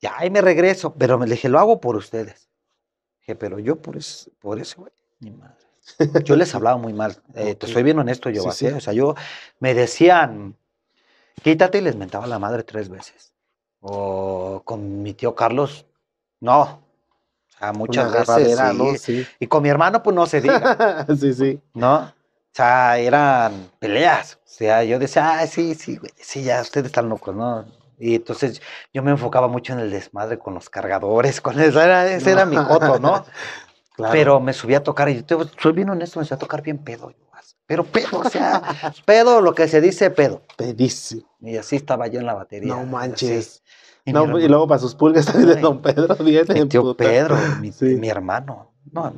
ya ahí me regreso, pero me dije, lo hago por ustedes. Dije, pero yo por, eso, por ese güey, ni madre. Yo les hablaba muy mal. estoy eh, Te bien honesto, yo, ¿eh? O sea, yo me decían, quítate y les mentaba la madre tres veces. O con mi tío Carlos, no. A muchas veces. Y con mi hermano, pues no se diga. sí, sí. ¿No? O sea, eran peleas. O sea, yo decía, ah, sí, sí, sí, ya, ustedes están locos, ¿no? Y entonces yo me enfocaba mucho en el desmadre con los cargadores, con eso, era, ese era mi coto, ¿no? Pero me subí a tocar y te, estoy bien honesto, me subí a tocar bien pedo. Pero pedo, o sea, pedo, lo que se dice pedo. Pedísimo. Y así estaba yo en la batería. No manches. Y, luego para sus pulgas también de Don Pedro Mi tío Pedro, mi, hermano. No,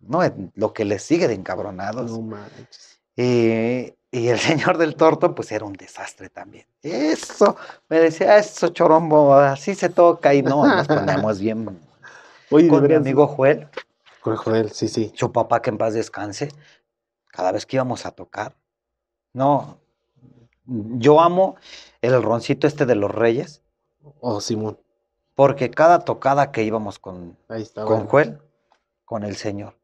no, lo que le sigue de encabronados. No manches. Y, y el señor del torto, pues era un desastre también. Eso, me decía, eso chorombo, así se toca y no, nos ponemos bien con mi amigo Joel. Con Joel, sí, sí. Su papá, que en paz descanse. Cada vez que íbamos a tocar. No, yo amo el roncito este de los Reyes. Oh, Simón. Porque cada tocada que íbamos con, con con el Señor.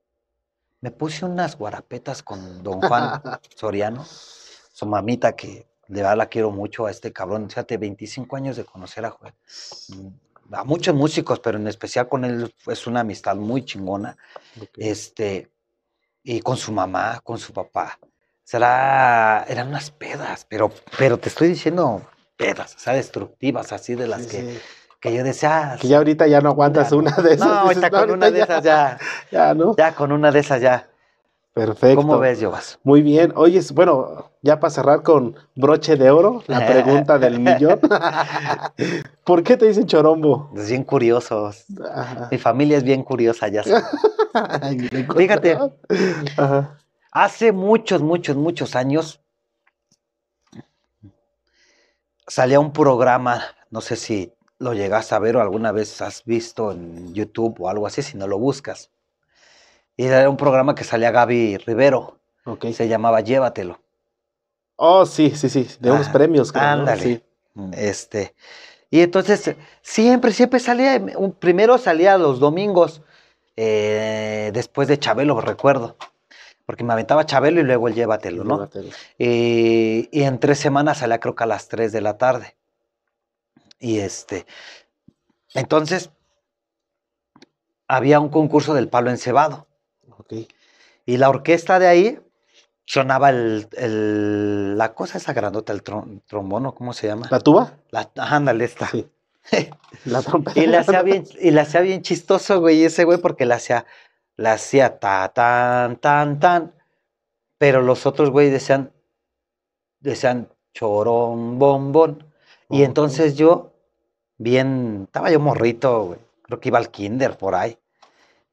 Me puse unas guarapetas con don Juan Soriano, su mamita que le da la quiero mucho a este cabrón. Fíjate, 25 años de conocer a Joel a muchos músicos, pero en especial con él es una amistad muy chingona. Este, y con su mamá, con su papá. Será, eran unas pedas, pero, pero te estoy diciendo pedas, o sea, destructivas, así de las que, que, yo decía. Ah, que ya ahorita ya no aguantas una de esas. No, con una de esas ya. Ya, ¿no? Ya con una de esas ya. Perfecto. ¿Cómo ves, Yogas? Muy bien. Oye, bueno, ya para cerrar con broche de oro, la pregunta del millón. ¿Por qué te dicen chorombo? Es bien curioso. Mi familia es bien curiosa, ya sé. Fíjate. Hace muchos, muchos, muchos años salía un programa, no sé si lo llegas a ver o alguna vez has visto en YouTube o algo así, si no lo buscas y era un programa que salía Gaby Rivero. Okay. Se llamaba Llévatelo. Oh, sí, sí, sí. De unos ah, premios, creo. Ándale. Sí. Mm. Mm. Este. Y entonces siempre, siempre salía. primero salía los domingos. Eh, después de Chabelo, recuerdo. Porque me aventaba Chabelo y luego el llévatelo, ¿no? Llévatelo. Y, en tres semanas salía creo que a las tres de la tarde. Y este. Entonces, había un concurso del palo encebado. Y la orquesta de ahí sonaba el, la cosa esa grandota, el trombono, trombón, ¿cómo se llama? ¿La tuba? La, ándale, esta. la trompeta. y la hacía bien, y chistoso, güey, ese güey, porque la hacía, la hacía ta, tan, tan, tan. Pero los otros, güey, decían, decían chorón, bombón. Y entonces yo, bien, estaba yo morrito, güey. Creo que iba al kinder por ahí.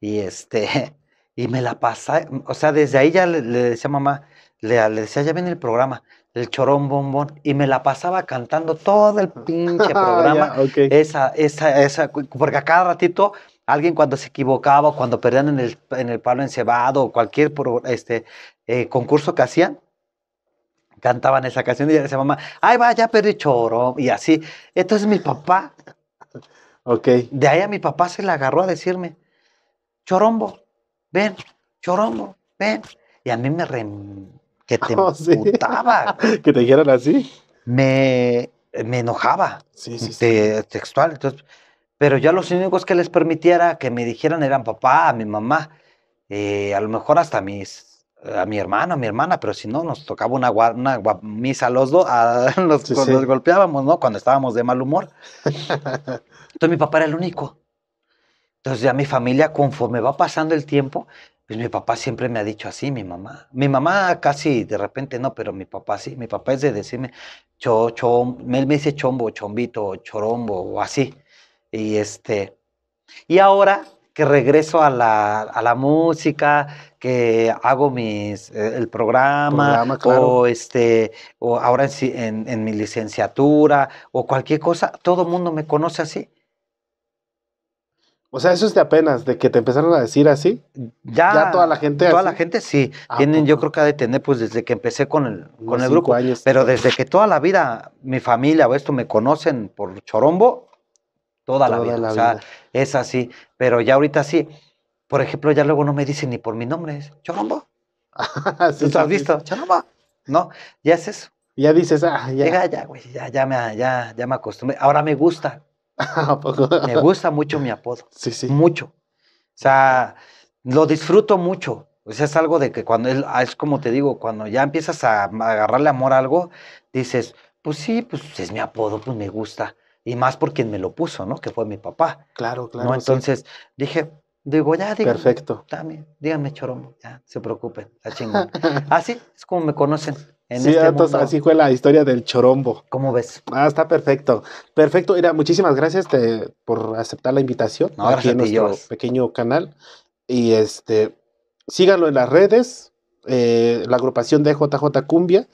Y este, y me la pasaba, o sea, desde ahí ya le, decía mamá, le, decía, ya viene el programa, el chorón bombón, y me la pasaba cantando todo el pinche ah, programa. Esa, esa, esa, porque a cada ratito alguien cuando se equivocaba, o cuando perdían en el, en el palo encebado, o cualquier este, eh, concurso que hacían, cantaban esa canción y decía mamá, ay, vaya, perdí chorón, y así. Entonces mi papá, okay. de ahí a mi papá se le agarró a decirme, chorombo, ven, chorongo, ven. Y a mí me re... que te oh, que te dijeran así. Me, enojaba. Sí, sí, textual. Entonces, pero ya los únicos que les permitiera que me dijeran eran papá, mi mamá, eh, a lo mejor hasta mis a mi hermano, a mi hermana, pero si no, nos tocaba una, una misa a los dos, a los, golpeábamos, ¿no? Cuando estábamos de mal humor. Entonces mi papá era el único. Entonces ya mi familia, conforme va pasando el tiempo, pues mi papá siempre me ha dicho así, mi mamá. Mi mamá casi de repente no, pero mi papá sí. Mi papá es de decirme, cho, él me dice chombo, chombito, chorombo o así. Y este, y ahora que regreso a la, música, que hago mis, eh, el programa, o, este, o ahora en, en mi licenciatura o cualquier cosa, todo el mundo me conoce así. O sea, eso es de apenas, de que te empezaron a decir así. Ya, toda la gente. Toda la gente sí. Tienen, yo creo que ha de tener, pues desde que empecé con el, grupo. Pero desde que toda la vida, mi familia o esto me conocen por Chorombo, toda, la vida. o sea, es así. Pero ya ahorita sí. Por ejemplo, ya luego no me dicen ni por mi nombre, es Chorombo. ¿Tú has visto? Chorombo. No, ya es eso. Ya dices, ah, ya. ya, ya, ya, me, ya, ya me acostumbré. Ahora me gusta Me gusta mucho mi apodo. Sí, sí. Mucho. O sea, lo disfruto mucho. O sea, es algo de que cuando es, ah, es como te digo, cuando ya empiezas a agarrarle amor a algo, dices, pues sí, pues es mi apodo, pues me gusta. Y más por quien me lo puso, ¿no? Que fue mi papá. Claro, claro. Entonces dije, digo, ya, digo. Perfecto. dame, díganme choromo, ya, se preocupen, Así ah, es como me conocen sí, este así fue la historia del chorombo. ¿Cómo ves? Ah, está perfecto. Perfecto. Mira, muchísimas gracias por aceptar la invitación aquí en nuestro pequeño canal. Y este, síganlo en las redes, eh, la agrupación de JJ Cumbia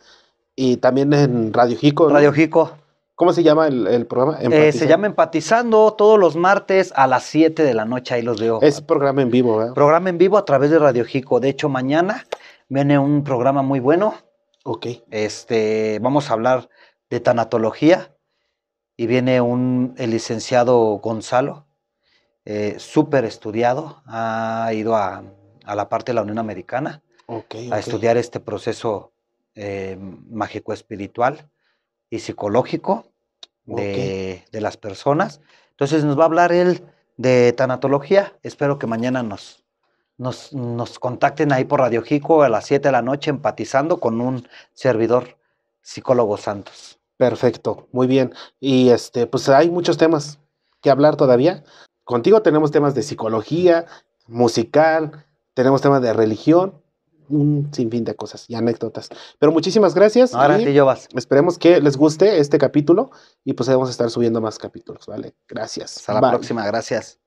y también en Radio Jico. Radio Jico. ¿Cómo se llama el, programa? Eh, se llama Empatizando todos los martes a las 7 de la noche, ahí los veo. Es programa en vivo, ¿eh? Programa en vivo a través de Radio Jico. De hecho, mañana viene un programa muy bueno Ok. Este, vamos a hablar de tanatología y viene un, el licenciado Gonzalo, eh, súper estudiado, ha ido a, la parte de la Unión Americana a estudiar este proceso eh, mágico-espiritual y psicológico de, de las personas. Entonces nos va a hablar él de tanatología. Espero que mañana nos, nos, contacten ahí por Radio Jico a las 7 de la noche, empatizando con un servidor, psicólogo Santos. Perfecto, muy bien. Y este, pues hay muchos temas que hablar todavía. Contigo tenemos temas de psicología, musical, tenemos temas de religión, un sinfín de cosas y anécdotas. Pero muchísimas gracias. Ahora y yo Esperemos que les guste este capítulo y pues vamos a estar subiendo más capítulos, ¿vale? Gracias. Hasta la próxima, gracias.